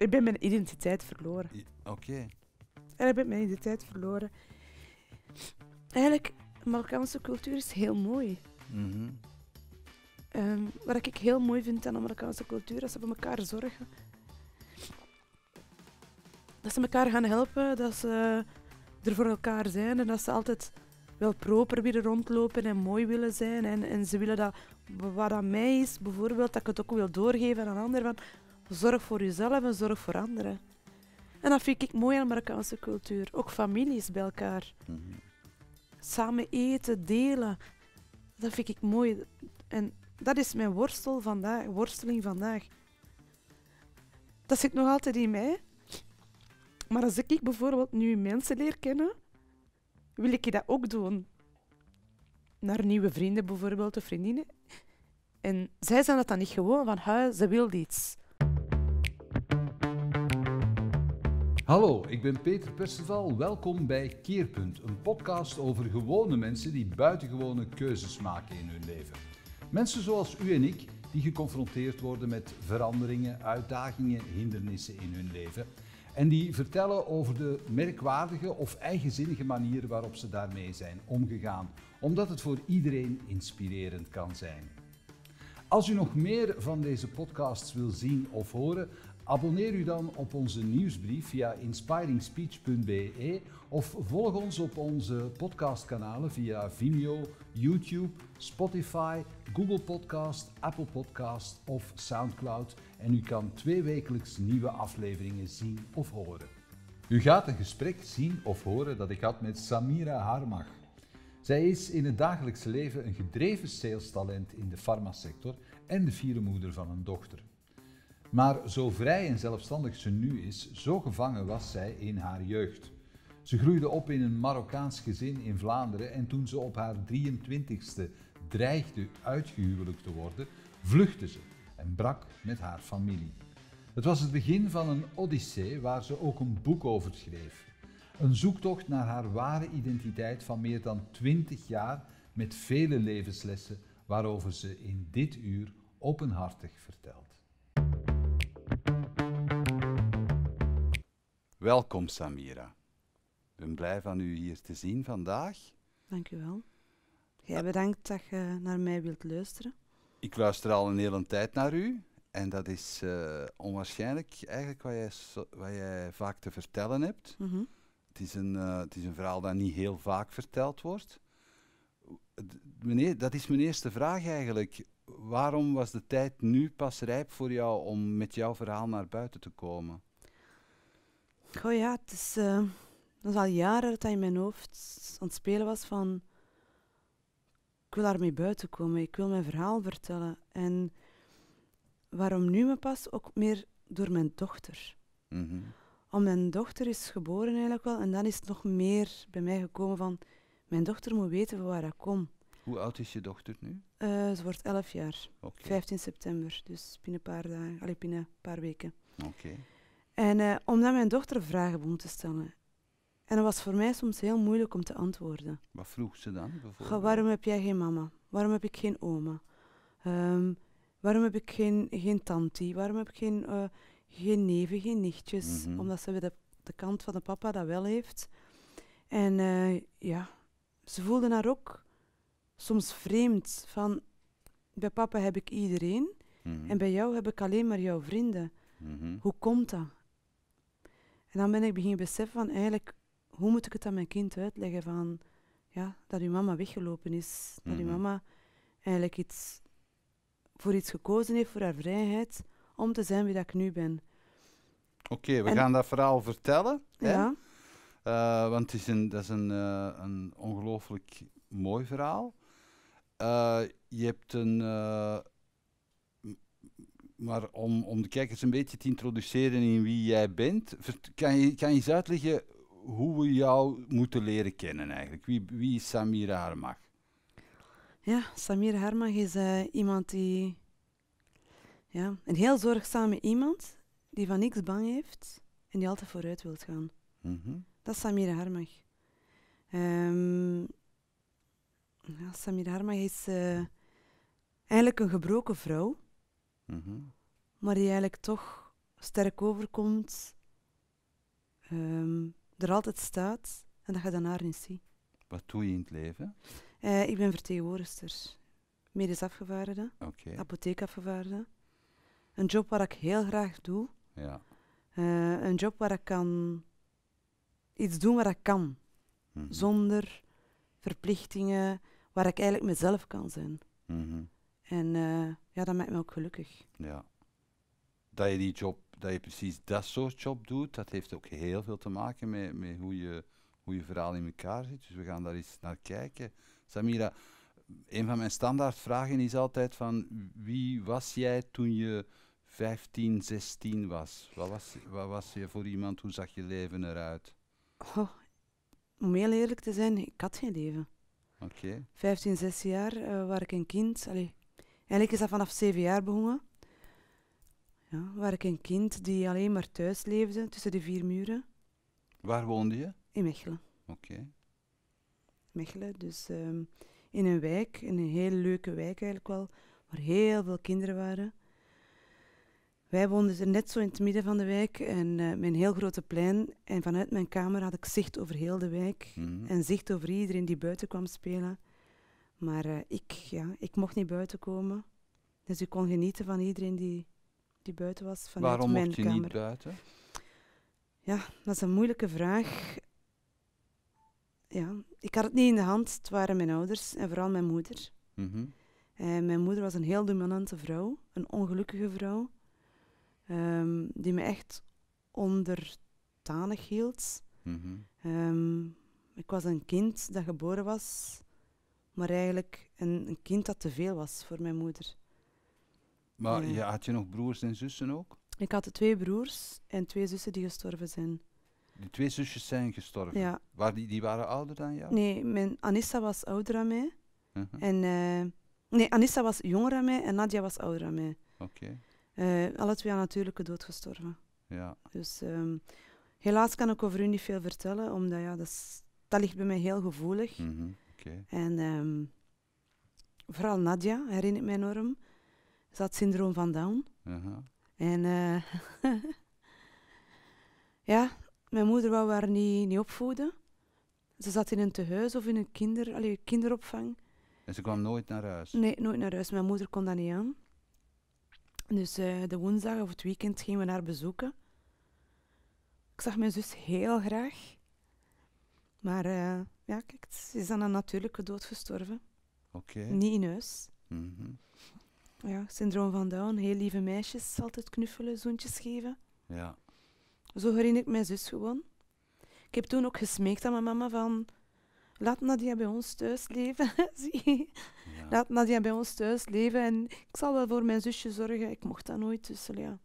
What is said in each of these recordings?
Ik ben mijn identiteit verloren. Oké. En ik ben mijn identiteit verloren. Eigenlijk, Marokkaanse cultuur is heel mooi. Mm -hmm. wat ik heel mooi vind aan de Marokkaanse cultuur, dat ze voor elkaar zorgen. Dat ze elkaar gaan helpen, dat ze er voor elkaar zijn en dat ze altijd wel proper willen rondlopen en mooi willen zijn. En, en ze willen dat wat aan mij is, bijvoorbeeld, dat ik het ook wil doorgeven aan anderen. Zorg voor jezelf en zorg voor anderen. En dat vind ik mooi aan de Marokkaanse cultuur. Ook families bij elkaar. Mhm. Samen eten, delen. Dat vind ik mooi. En dat is mijn worstel vandaag, worsteling vandaag. Dat zit nog altijd in mij. Maar als ik bijvoorbeeld nu mensen leer kennen, wil ik dat ook doen. Naar nieuwe vrienden bijvoorbeeld, of vriendinnen. En zij zijn dat dan niet gewoon van huis, ze wil iets. Hallo, ik ben Peter Perceval. Welkom bij Keerpunt, een podcast over gewone mensen die buitengewone keuzes maken in hun leven. Mensen zoals u en ik, die geconfronteerd worden met veranderingen, uitdagingen, hindernissen in hun leven. En die vertellen over de merkwaardige of eigenzinnige manier waarop ze daarmee zijn omgegaan, omdat het voor iedereen inspirerend kan zijn. Als u nog meer van deze podcasts wil zien of horen, Abonneer u dan op onze nieuwsbrief via inspiringspeech.be of volg ons op onze podcastkanalen via Vimeo, YouTube, Spotify, Google Podcast, Apple Podcast of SoundCloud en u kan twee wekelijks nieuwe afleveringen zien of horen. U gaat een gesprek zien of horen dat ik had met Samira Harmag. Zij is in het dagelijks leven een gedreven salestalent in de farmasector en de vierde moeder van een dochter. Maar zo vrij en zelfstandig ze nu is, zo gevangen was zij in haar jeugd. Ze groeide op in een Marokkaans gezin in Vlaanderen en toen ze op haar 23ste dreigde uitgehuwelijk te worden, vluchtte ze en brak met haar familie. Het was het begin van een odyssee waar ze ook een boek over schreef. Een zoektocht naar haar ware identiteit van meer dan 20 jaar met vele levenslessen waarover ze in dit uur openhartig vertelt. Welkom Samira. Ik ben blij van u hier te zien vandaag. Dank u wel. Jij bedankt dat je naar mij wilt luisteren. Ik luister al een hele tijd naar u. En dat is eh, onwaarschijnlijk eigenlijk wat jij, wat jij, vaak te vertellen hebt. Mhm. het, is een, eh, het is een verhaal dat niet heel vaak verteld wordt. Meneer, dat is mijn eerste vraag eigenlijk. Waarom was de tijd nu pas rijp voor jou om met jouw verhaal naar buiten te komen? Goh ja, het is, eh, al jaren dat hij in mijn hoofd aan het spelen was van... Ik wil daarmee buiten komen, ik wil mijn verhaal vertellen. En waarom nu me pas? Ook meer door mijn dochter. Mm mijn dochter is geboren eigenlijk wel. En dan is het nog meer bij mij gekomen van... Mijn dochter moet weten van waar ik kom. Hoe oud is je dochter nu? Eh, ze wordt elf jaar. 15 september, dus binnen een paar dagen, allee, binnen een paar weken. Oké. En uh, eh, om mijn dochter vragen begon te stellen. En dat was voor mij soms heel moeilijk om te antwoorden. Wat vroeg ze dan bijvoorbeeld? waarom heb jij geen mama? Waarom heb ik geen oma? Ehm, waarom heb ik geen, geen tante? Waarom heb ik geen, eh, geen neven, geen nichtjes? Mhm. Omdat ze de, de, kant van de papa dat wel heeft. En eh, ja, ze voelden haar ook soms vreemd. Van, bij papa heb ik iedereen mhm. en bij jou heb ik alleen maar jouw vrienden. Mhm. Hoe komt dat? En dan ben ik beginnen beseffen van eigenlijk, hoe moet ik het aan mijn kind uitleggen van, ja, dat uw mama weggelopen is, dat uw mhm. mama eigenlijk iets, voor iets gekozen heeft, voor haar vrijheid, om te zijn wie dat ik nu ben. Oké, we gaan dat verhaal vertellen. Ja. Eh, want het is een, dat is een, eh, een ongelooflijk mooi verhaal. Eh, je hebt een, maar om, om de kijkers een beetje te introduceren in wie jij bent, kan je, kan je eens uitleggen hoe we jou moeten leren kennen eigenlijk? Wie, wie is Samir Harmag? Ja, Samir Harmag is eh, iemand die... Ja, een heel zorgzame iemand die van niks bang heeft en die altijd vooruit wilt gaan. Mhm. Dat is Samir Harmag. Um, ja, Samir Harmag is eh, eigenlijk een gebroken vrouw maar die eigenlijk toch sterk overkomt, ehm, er altijd staat en dat je dan haar niet ziet. Wat doe je in het leven? Eh, ik ben vertegenwoordigster, medisch afgevaardigde, okay. apotheekafgevaardigde. Een job waar ik heel graag doe. Ja. Eh, een job waar ik kan iets doen wat ik kan, mhm. zonder verplichtingen, waar ik eigenlijk mezelf kan zijn. Mhm. En eh, ja, dat maakt me ook gelukkig. Ja. Dat je die job, dat je precies dat soort job doet, dat heeft ook heel veel te maken met, met hoe, je, hoe je verhaal in elkaar zit. Dus we gaan daar eens naar kijken. Samira, een van mijn standaardvragen is altijd van wie was jij toen je 15, 16 was? Wat was, wat was je voor iemand? Hoe zag je leven eruit? Oh, om heel eerlijk te zijn, ik had geen leven. Oké. 15, 16 jaar uh, ik een kind. Allee, Eigenlijk is dat vanaf zeven jaar begonnen. Ja, waar ik een kind die alleen maar thuis leefde, tussen de vier muren. Waar woonde je? In Mechelen. Oké. Mechelen, dus ehm, in een wijk, in een heel leuke wijk eigenlijk wel, waar heel veel kinderen waren. Wij woonden er net zo in het midden van de wijk en uh, mijn heel grote plein. En vanuit mijn kamer had ik zicht over heel de wijk mhm. en zicht over iedereen die buiten kwam spelen. Maar eh, ik, ja, ik mocht niet buiten komen. Dus ik kon genieten van iedereen die, die buiten was vanuit Waarom mijn mocht je kamer. niet buiten? Ja, dat is een moeilijke vraag. Ja, ik had het niet in de hand. Het waren mijn ouders en vooral mijn moeder. Mm mijn moeder was een heel dominante vrouw, een ongelukkige vrouw, ehm, die me echt onderdanig hield. Mm ik was een kind dat geboren was maar eigenlijk een, een kind dat te veel was voor mijn moeder. Maar je, had je nog broers en zussen ook? Ik had twee broers en twee zussen die gestorven zijn. Die twee zusjes zijn gestorven? Ja. Waar die, die waren ouder dan jou? Nee, mijn Anissa was ouder dan mij. Uh-huh. en, eh, nee, Anissa was jonger dan mij en Nadia was ouder dan mij. Oké. Okay. Eh, alle twee aan natuurlijke dood gestorven. Ja. Dus ehm, helaas kan ik over hun niet veel vertellen, omdat ja, dat, ligt bij mij heel gevoelig. Mhm. En ehm, vooral Nadia, herinner ik me enorm, ze had syndroom van Down. En eh, ja, mijn moeder wou haar niet, niet opvoeden. Ze zat in een tehuis of in een kinder, allee, kinderopvang. En ze kwam nooit naar huis? Nee, nooit naar huis. Mijn moeder kon dat niet aan. Dus eh, de woensdag of het weekend gingen we haar bezoeken. Ik zag mijn zus heel graag. Maar eh, ja, kijk, ze is aan een natuurlijke dood gestorven. Oké. Niet in huis. Mhm. Ja, syndroom van Down. Heel lieve meisjes, altijd knuffelen, zoentjes geven. Ja. Zo herinner ik mijn zus gewoon. Ik heb toen ook gesmeekt aan mijn mama van... Laat Nadia bij ons thuis leven. Zie. Laat Nadia bij ons thuis leven. En ik zal wel voor mijn zusje zorgen. Ik mocht dat nooit, dus ja.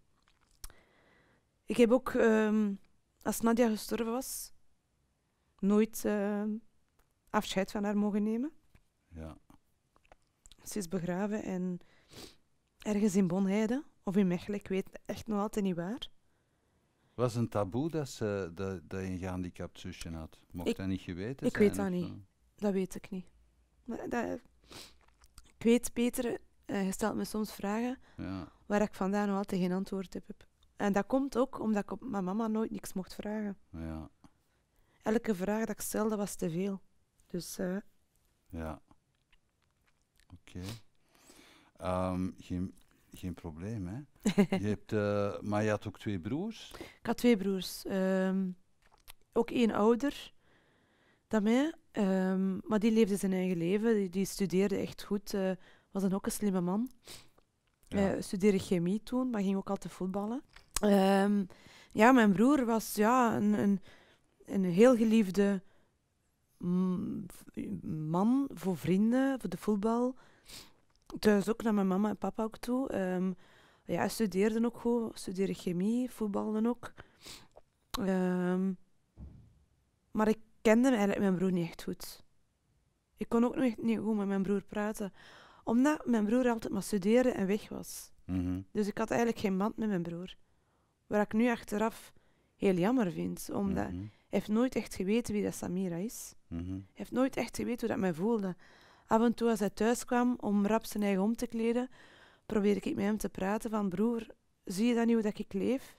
Ik heb ook... Ehm, als Nadia gestorven was, nooit eh, afscheid van haar mogen nemen. Ja. Ze is begraven en ergens in Bonheide of in Mechelen, ik weet echt nog altijd niet waar. Was een taboe dat, ze, dat, dat je een gehandicapt zusje had? Mocht ik, dat niet geweten ik zijn? Ik weet dat niet. Dat weet ik niet. dat, ik weet, Peter, uh, je stelt me soms vragen ja. waar ik vandaan nog altijd geen antwoord op heb. En dat komt ook omdat ik op mijn mama nooit niks mocht vragen. Ja elke vraag dat ik stelde was te veel. Dus... Uh, ja. Oké. Ehm, geen, geen probleem, hè? je hebt, eh, maar je had ook twee broers? Ik had twee broers. Ehm, ook één ouder dan mij, ehm, maar die leefde zijn eigen leven. Die, die studeerde echt goed. Eh, was dan ook een slimme man. Ja. studeerde chemie toen, maar ging ook altijd voetballen. ja, mijn broer was ja, een, een een heel geliefde man voor vrienden, voor de voetbal. Thuis ook naar mijn mama en papa ook toe. Ehm, ja, hij studeerde ook goed, studeerde chemie, voetbalde ook. Ehm, maar ik kende eigenlijk mijn broer niet echt goed. Ik kon ook niet goed met mijn broer praten, omdat mijn broer altijd maar studeerde en weg was. Mhm. Dus ik had eigenlijk geen band met mijn broer. Waar ik nu achteraf heel jammer vind, omdat mhm heeft nooit echt geweten wie dat Samira is. Mhm. Hij heeft nooit echt geweten hoe dat mij voelde. Af en toe als hij thuis kwam om rap zijn eigen om te kleden, probeerde ik met hem te praten van broer, zie je dan niet hoe dat ik leef?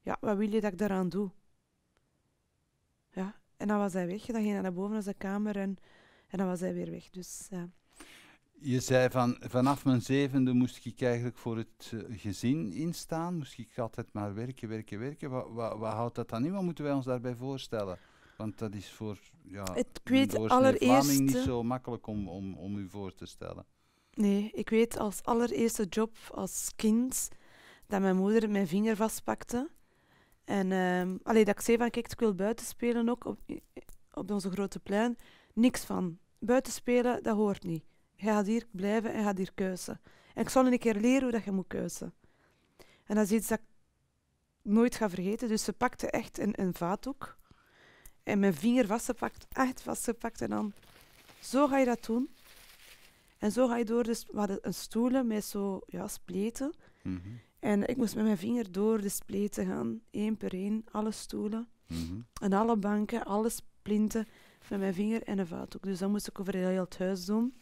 Ja, wat wil je dat ik daaraan doe? Ja, en dan was hij weg. Dan ging hij naar boven naar zijn kamer en, en dan was hij weer weg. Dus ja je zei van vanaf mijn zevende moest ik eigenlijk voor het eh, gezin instaan. Moest ik altijd maar werken, werken, werken. Wat, wat, wat houdt dat dan in? Wat moeten wij ons daarbij voorstellen? Want dat is voor ja, het, ik weet allereerst, niet zo makkelijk om, om, om u voor te stellen. Nee, ik weet als allereerste job als kind dat mijn moeder mijn vinger vastpakte. En ehm, alleen dat ik zei van kijk, ik wil buiten spelen ook op, op onze grote plein. Niks van. Buiten spelen, dat hoort niet. Je gaat hier blijven en gaat hier keuzen. En ik zal een keer leren hoe dat je moet keuzen. En dat is iets dat ik nooit ga vergeten. Dus ze pakte echt een, een vaatdoek. En mijn vinger vastgepakt, echt vastgepakt. En dan, zo ga je dat doen. En zo ga je door. Dus we hadden een stoelen met zo, ja, spleten. Mhm. En ik moest met mijn vinger door de spleten gaan, één per één, alle stoelen. Mm En alle banken, alle splinten met mijn vinger en een vaatdoek. Dus dat moest ik over heel het huis doen.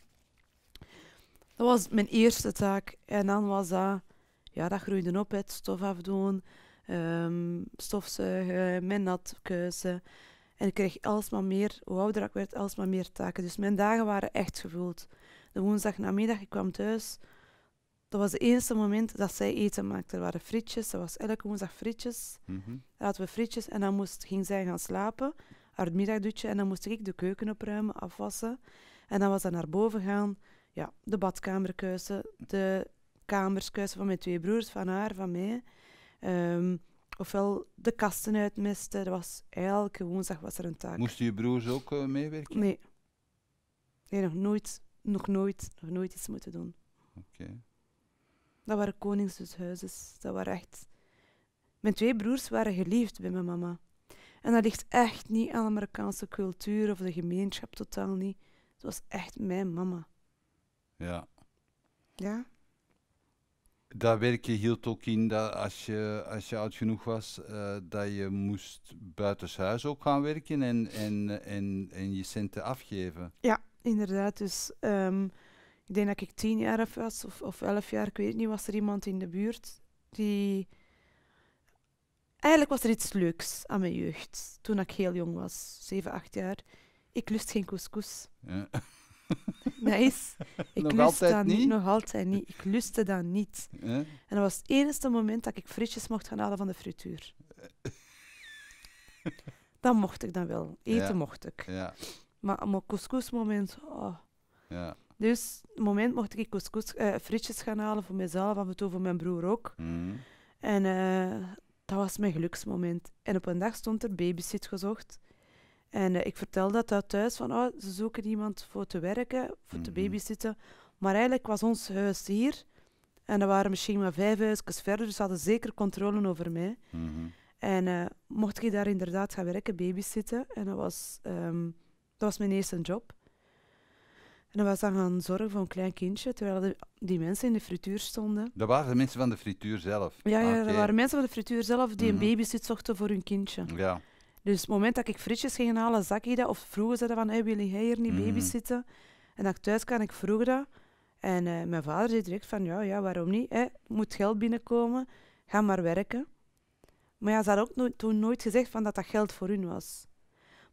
Dat was mijn eerste taak. En dan was dat, ja, dat groeide op, het stof afdoen, ehm, stofzuigen, mijn natkeuze. En ik kreeg alsmaar meer, hoe ouder ik werd, alsmaar meer taken. Dus mijn dagen waren echt gevuld. De woensdag namiddag, ik kwam thuis. Dat was het eerste moment dat zij eten maakte. Er waren frietjes, dat was elke woensdag frietjes. Mm Hadden we frietjes en dan moest, ging zij gaan slapen, haar middagdutje. En dan moest ik de keuken opruimen, afwassen. En dan was ze naar boven gaan, ja, de badkamerkuisen, de kamerskuisen van mijn twee broers, van haar, van mij. Ehm, ofwel de kasten uitmisten. Dat was elke woensdag was er een taak. Moesten je broers ook eh, meewerken? Nee. Nee, nog nooit, nog nooit, nog nooit iets moeten doen. Oké. Dat waren koningshuizen. Dat waren echt... Mijn twee broers waren geliefd bij mijn mama. En dat ligt echt niet aan de Amerikaanse cultuur of de gemeenschap, totaal niet. Het was echt mijn mama. Ja. Ja? Dat werk hield ook in dat als je, als je oud genoeg was, uh, dat je moest buitenshuis ook gaan werken en, en, en, en je centen afgeven. Ja, inderdaad. Dus ehm, ik denk dat ik tien jaar was of, of elf jaar, ik weet niet, was er iemand in de buurt die... Eigenlijk was er iets leuks aan mijn jeugd, toen ik heel jong was, zeven, acht jaar. Ik lust geen couscous. Ja. Dat Ik nog lust dat niet? Nog altijd niet. Ik lustte dat niet. En dat was het enige moment dat ik frietjes mocht gaan halen van de frituur. dat mocht ik dan wel. Eten mocht ik. Ja. Maar op mijn couscousmoment... Oh. Ja. Dus moment mocht ik couscous, eh, frietjes gaan halen voor mezelf, af en toe voor mijn broer ook. Mhm. En eh, dat was mijn geluksmoment. En op een dag stond er babysit gezocht. En eh, ik vertelde dat dat thuis, van oh, ze zoeken iemand voor te werken, voor te mhm. babysitten. Maar eigenlijk was ons huis hier. En er waren misschien maar vijf huisjes verder, dus ze hadden zeker controle over mij. Mhm. En eh, mocht ik daar inderdaad gaan werken, babysitten. En dat was, ehm, dat was mijn eerste job. En dan was dan gaan zorgen voor een klein kindje, terwijl de, die mensen in de frituur stonden. Dat waren de mensen van de frituur zelf? Ja, ja dat waren mensen van de frituur zelf die een mhm. babysit zochten voor hun kindje. Ja. Dus het moment dat ik frietjes ging halen, zag ik dat. Of vroegen ze dat van, hey, wil jij hier niet mhm. babysitten? zitten En dat ik thuis kan, ik vroeg dat. En eh, mijn vader zei direct van, ja, ja waarom niet? Hè? Moet geld binnenkomen, ga maar werken. Maar ja, ze had ook toen nooit gezegd van dat dat geld voor hun was.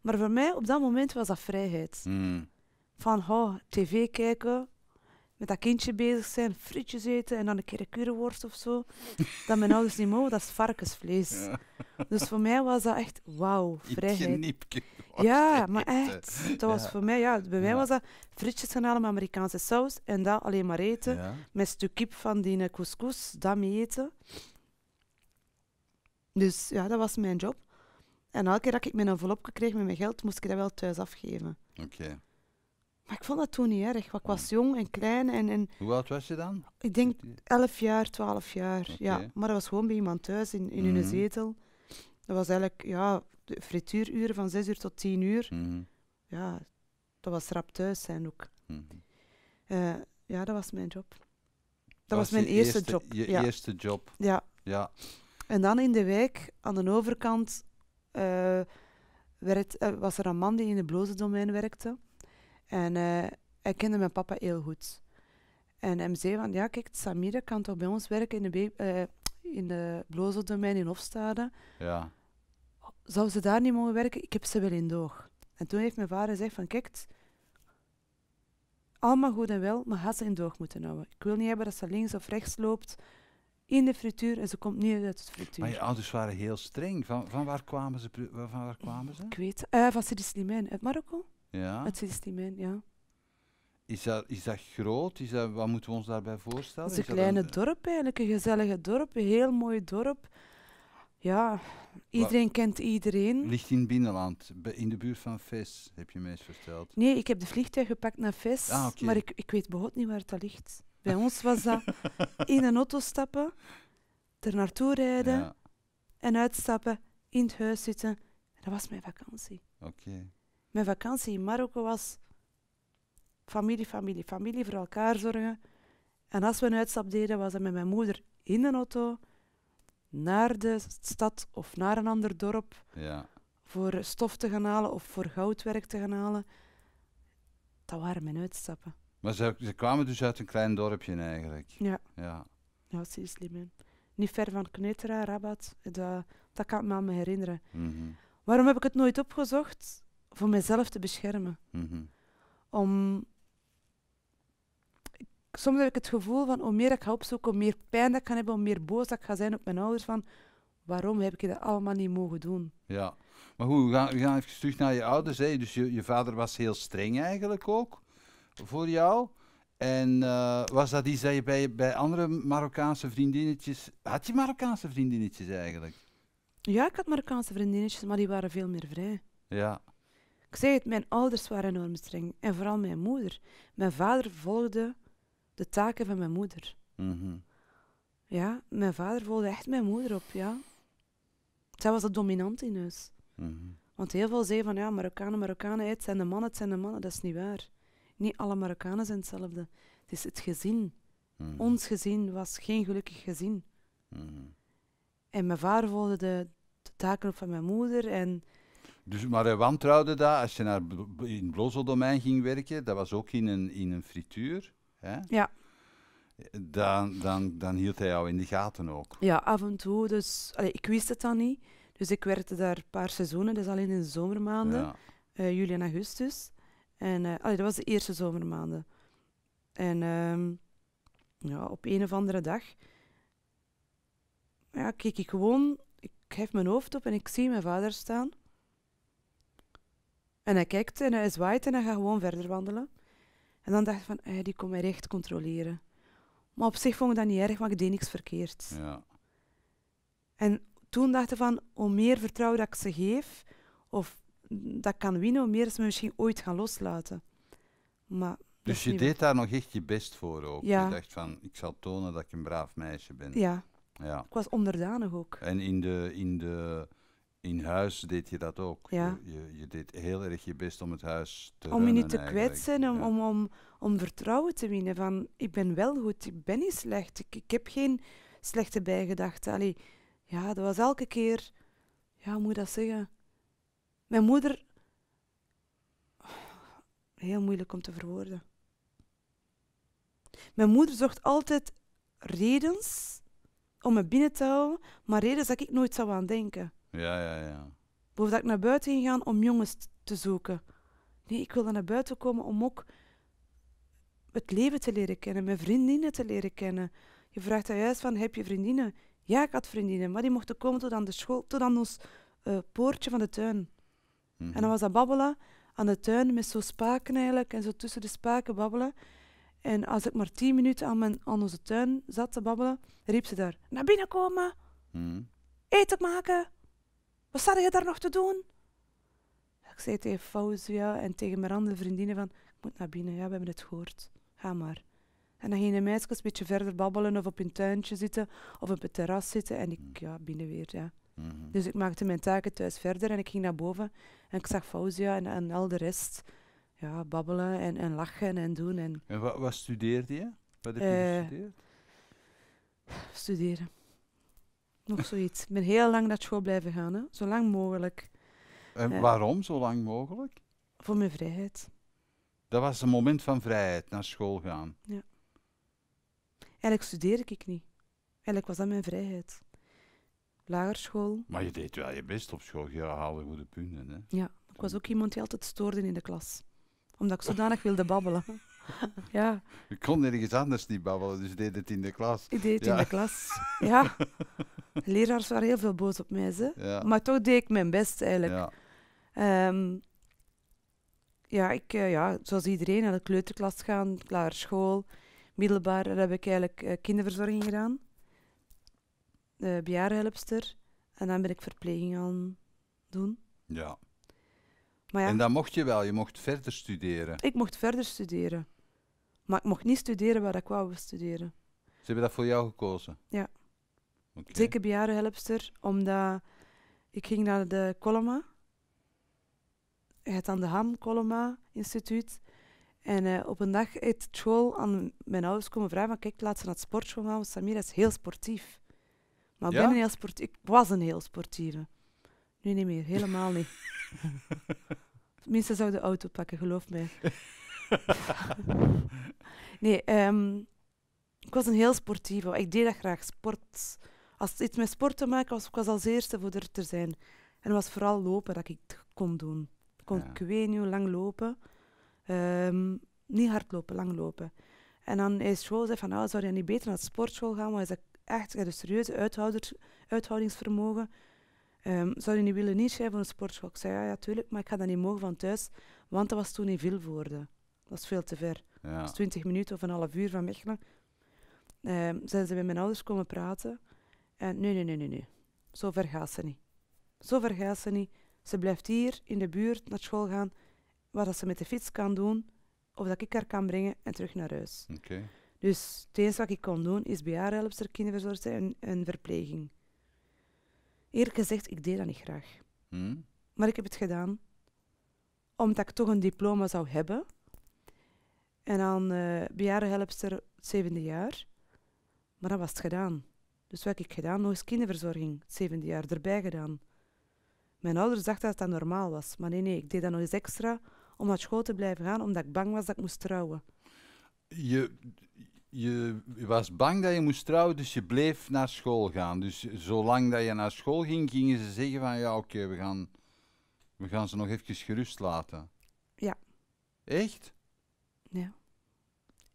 Maar voor mij op dat moment was dat vrijheid. Mhm. Van, oh, tv kijken, met dat kindje bezig zijn, frietjes eten en dan een keer een kurenworst of zo. dat mijn ouders niet mogen, dat is varkensvlees. Dus voor mij was dat echt wauw, vrijheid. Ja, maar echt. Dat was voor mij, ja, bij mij was dat frietjes gaan halen met Amerikaanse saus en dat alleen maar eten. Met een stuk kip van die eh, couscous, dat mee eten. Dus ja, dat was mijn job. En elke keer dat ik mijn envelopje kreeg met mijn geld, moest ik dat wel thuis afgeven. Oké. Maar ik vond dat toen niet erg, want ik was oh. jong en klein. En, en Hoe oud was je dan? Ik denk 11 jaar, twaalf jaar. Ja. Maar dat was gewoon bij iemand thuis in, in hun mhm. zetel. Dat was eigenlijk ja, de frituururen van 6 uur tot tien uur. Mhm. Ja, dat was rap thuis zijn ook. Mhm. Eh, ja, dat was mijn job. Dat was, mijn eerste, job. Je ja. eerste job. Ja. ja. En dan in de wijk, aan de overkant, eh, werd, eh, was er een man die in de domein werkte. En uh, hij kende mijn papa heel goed. En hij zei van, ja kijk, Samira kan toch bij ons werken in de, uh, in de Blozeldomein in Hofstade. Ja. Zou ze daar niet mogen werken? Ik heb ze wel in doog. En toen heeft mijn vader gezegd van, kijk, allemaal goed en wel, maar had ze in doog moeten houden. Ik wil niet hebben dat ze links of rechts loopt in de frituur en ze komt niet uit het frituur. Maar je ouders waren heel streng. Van, van, waar, kwamen ze, van waar kwamen ze? Ik weet, uh, van Sidi uit Marokko. Ja. Het systeem ja. Is dat, is dat groot? Is dat, wat moeten we ons daarbij voorstellen? Het is een kleine dorp eigenlijk, een gezellige dorp, een heel mooi dorp. Ja, iedereen kent iedereen. Ligt in het binnenland, in de buurt van Ves, heb je mij eens verteld. Nee, ik heb de vliegtuig gepakt naar Ves, ah, maar ik, ik weet bijvoorbeeld niet waar het ligt. Bij ons was dat in een auto stappen, er naartoe rijden en uitstappen, in het huis zitten. dat was mijn vakantie. Oké. Mijn vakantie in Marokko was familie, familie, familie, voor elkaar zorgen. En als we een uitstap deden, was dat met mijn moeder in de auto naar de stad of naar een ander dorp ja. voor stof te gaan halen of voor goudwerk te gaan halen. Dat waren mijn uitstappen. Maar ze, ze kwamen dus uit een klein dorpje eigenlijk. Ja. Ja, ja dat is slim. Niet ver van Knetera, Rabat. Dat, dat kan ik me aan me herinneren. Mhm. Waarom heb ik het nooit opgezocht? voor mezelf te beschermen. Mhm. Om soms heb ik het gevoel van hoe meer ik ga opzoeken, hoe meer pijn dat ik kan hebben, hoe meer boos dat ik ga zijn op mijn ouders van waarom heb ik dat allemaal niet mogen doen. Ja, maar goed, we gaan, we gaan even terug naar je ouders. Hè. Dus je, je vader was heel streng eigenlijk ook voor jou. En eh, was dat iets dat je bij, bij andere Marokkaanse vriendinnetjes... Had je Marokkaanse vriendinnetjes eigenlijk? Ja, ik had Marokkaanse vriendinnetjes, maar die waren veel meer vrij. Ja. Ik zeg het, mijn ouders waren enorm streng. En vooral mijn moeder. Mijn vader volgde de taken van mijn moeder. Mhm. Ja, mijn vader volgde echt mijn moeder op, ja. Zij was het dominant in huis. Mhm. Want heel veel zeiden van, ja, Marokkanen, Marokkanen, het zijn de mannen, het zijn de mannen. Dat is niet waar. Niet alle Marokkanen zijn hetzelfde. Het is het gezin. Mhm. Ons gezin was geen gelukkig gezin. En mijn vader volgde de, de taken op van mijn moeder en dus, maar hij wantrouwde dat als je naar, in het domein ging werken, dat was ook in een, in een frituur. Hè? Ja. Dan, dan, dan hield hij jou in de gaten ook. Ja, af en toe. Dus, ik wist het dan niet. Dus ik werkte daar een paar seizoenen, dus alleen in de zomermaanden, eh, juli en augustus. En eh, dat was de eerste zomermaanden. En ehm, ja, op een of andere dag ja, keek ik gewoon, ik hef mijn hoofd op en ik zie mijn vader staan. En hij kijkt en hij zwaait en hij gaat gewoon verder wandelen. En dan dacht ik van, eh, die komt mij recht controleren. Maar op zich vond ik dat niet erg, want ik deed niks verkeerd. Ja. En toen dacht ik van, hoe meer vertrouwen dat ik ze geef, of dat ik kan winnen, hoe meer ze me misschien ooit gaan loslaten. Maar dus je deed daar nog echt je best voor ook. Ja. Je dacht van, ik zal tonen dat ik een braaf meisje ben. Ja. ja. Ik was onderdanig ook. En in de, in de in huis deed je dat ook. Je, je, deed heel erg je best om het huis te Om je niet te kwetsen, om, om, om, vertrouwen te winnen. Van, ik ben wel goed, ik ben niet slecht. Ik, ik heb geen slechte bijgedachten. Allee, ja, dat was elke keer... Ja, hoe moet ik dat zeggen? Mijn moeder... heel moeilijk om te verwoorden. Mijn moeder zocht altijd redens om me binnen te houden, maar redens dat ik nooit zou aan denken. Ja, ja, ja. dat ik naar buiten ging gaan om jongens te zoeken. Nee, ik wilde naar buiten komen om ook het leven te leren kennen, mijn vriendinnen te leren kennen. Je vraagt daar juist van, heb je vriendinnen? Ja, ik had vriendinnen, maar die mochten komen tot aan de school, tot aan ons eh, poortje van de tuin. Mhm. En dan was dat babbelen aan de tuin met zo spaken eigenlijk, en zo tussen de spaken babbelen. En als ik maar tien minuten aan, mijn, aan onze tuin zat te babbelen, riep ze daar, naar binnen komen, mm eten maken. Wat sta je daar nog te doen? Ik zei tegen Fauzia en tegen mijn andere vriendinnen van, ik moet naar binnen, ja, we hebben het gehoord. Ga maar. En dan gingen de meisjes een beetje verder babbelen of op hun tuintje zitten of op het terras zitten. En ik, mm. ja, binnen weer, ja. Mm-hmm. Dus ik maakte mijn taken thuis verder en ik ging naar boven. En ik zag Fauzia en, en al de rest ja, babbelen en, en lachen en doen. En, en wat, studeerde je? Wat heb je eh, gestudeerd? Studeren nog zoiets. Ik ben heel lang naar school blijven gaan, hè. zo lang mogelijk. En eh. waarom zo lang mogelijk? Voor mijn vrijheid. Dat was een moment van vrijheid, naar school gaan. Ja. Eigenlijk studeerde ik niet. Eigenlijk was dat mijn vrijheid. Lagerschool. Maar je deed wel je best op school, je haalde goede punten. Hè? Ja, ik was ook iemand die altijd stoorde in de klas. Omdat ik zodanig wilde babbelen. ja. Ik kon ergens anders niet babbelen, dus ik deed het in de klas. Ik deed het in de klas, ja. Leraars waren heel veel boos op mij, ze. maar toch deed ik mijn best eigenlijk. Ja, ehm, ja, ik, eh, ja zoals iedereen, naar de kleuterklas gaan, klaar school, middelbaar, daar heb ik eigenlijk eh, kinderverzorging gedaan, uh, bejaardenhelpster, en dan ben ik verpleging gaan doen. Ja. Maar ja. En dan mocht je wel, je mocht verder studeren. Ik mocht verder studeren. Maar ik mocht niet studeren waar ik wou studeren. Ze hebben dat voor jou gekozen? Ja. Okay. Zeker helpster, omdat ik ging naar de Coloma, het aan de Ham Coloma Instituut. En eh, op een dag uit school aan mijn ouders komen vragen van kijk, laat ze naar het sportschool gaan, want Samira is heel sportief. Maar ik, ben een heel sportief. ik was een heel sportieve. Nu niet meer, helemaal niet. Tenminste, zouden de auto pakken, geloof mij. nee, ehm, ik was een heel sportieve. Ik deed dat graag, sport. Als iets met sport te maken was, ik was als eerste voor er te zijn. En het was vooral lopen dat ik het kon doen. Ik kon, ja. ik weet niet hoe lang lopen. Ehm, niet hard lopen, lang lopen. En dan is school zei van, nou, zou je niet beter naar de sportschool gaan? Want je echt een serieuze uithoudingsvermogen. Um, zou je niet willen niet schrijven voor een sportschool? Ik zei, ja, tuurlijk, maar ik ga dat niet mogen van thuis. Want dat was toen in Vilvoorde. Dat is veel te ver. Ja. Dat is twintig minuten of een half uur van Mechelen. Ehm, zijn ze met mijn ouders komen praten. En nee, nee, nee, nee, nee. Zo ver gaat ze niet. Zo ver gaat ze niet. Ze blijft hier in de buurt naar school gaan. Wat ze met de fiets kan doen, of dat ik haar kan brengen en terug naar huis. Dus het enige wat ik kon doen is helpster, kinderverzorgster en, en verpleging. Eerlijk gezegd, ik deed dat niet graag. Hm? Maar ik heb het gedaan omdat ik toch een diploma zou hebben. En aan uh, eh, bejaardenhelpster het zevende jaar. Maar dat was het gedaan. Dus wat heb ik gedaan? Nog eens kinderverzorging, het zevende jaar, erbij gedaan. Mijn ouders dachten dat dat normaal was. Maar nee, nee, ik deed dat nog eens extra om naar school te blijven gaan, omdat ik bang was dat ik moest trouwen. Je, je was bang dat je moest trouwen, dus je bleef naar school gaan. Dus zolang dat je naar school ging, gingen ze zeggen van ja, oké, we, gaan, we gaan ze nog eventjes gerust laten. Ja. Echt?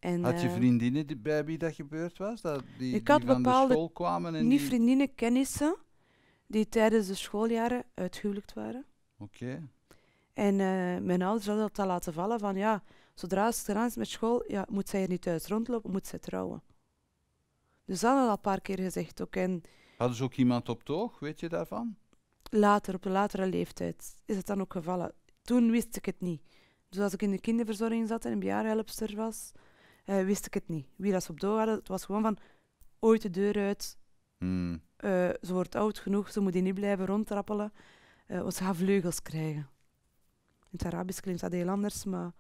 En, Had je eh, vriendinnen bij wie dat gebeurd was? Dat die, ik had van bepaalde de school kwamen en niet die... vriendinnen, kennissen die tijdens de schooljaren uitgehuwelijkd waren. Oké. En eh, mijn ouders hadden dat al laten vallen van ja, zodra ze gedaan is met school, ja, moet zij er niet thuis rondlopen, moet zij trouwen. Dus dat hadden al een paar keer gezegd ook. En hadden ze ook iemand op toog, weet je daarvan? Later, op een latere leeftijd, is het dan ook gevallen. Toen wist ik het niet. Dus als ik in de kinderverzorging zat en een bejaarhelpster was, eh, wist ik het niet. Wie dat ze op door hadden, het was gewoon van ooit de deur uit. Hmm. Eh, ze wordt oud genoeg, ze moet niet blijven rondtrappelen, uh, want ze gaat vleugels krijgen. In het Arabisch klinkt dat heel anders, maar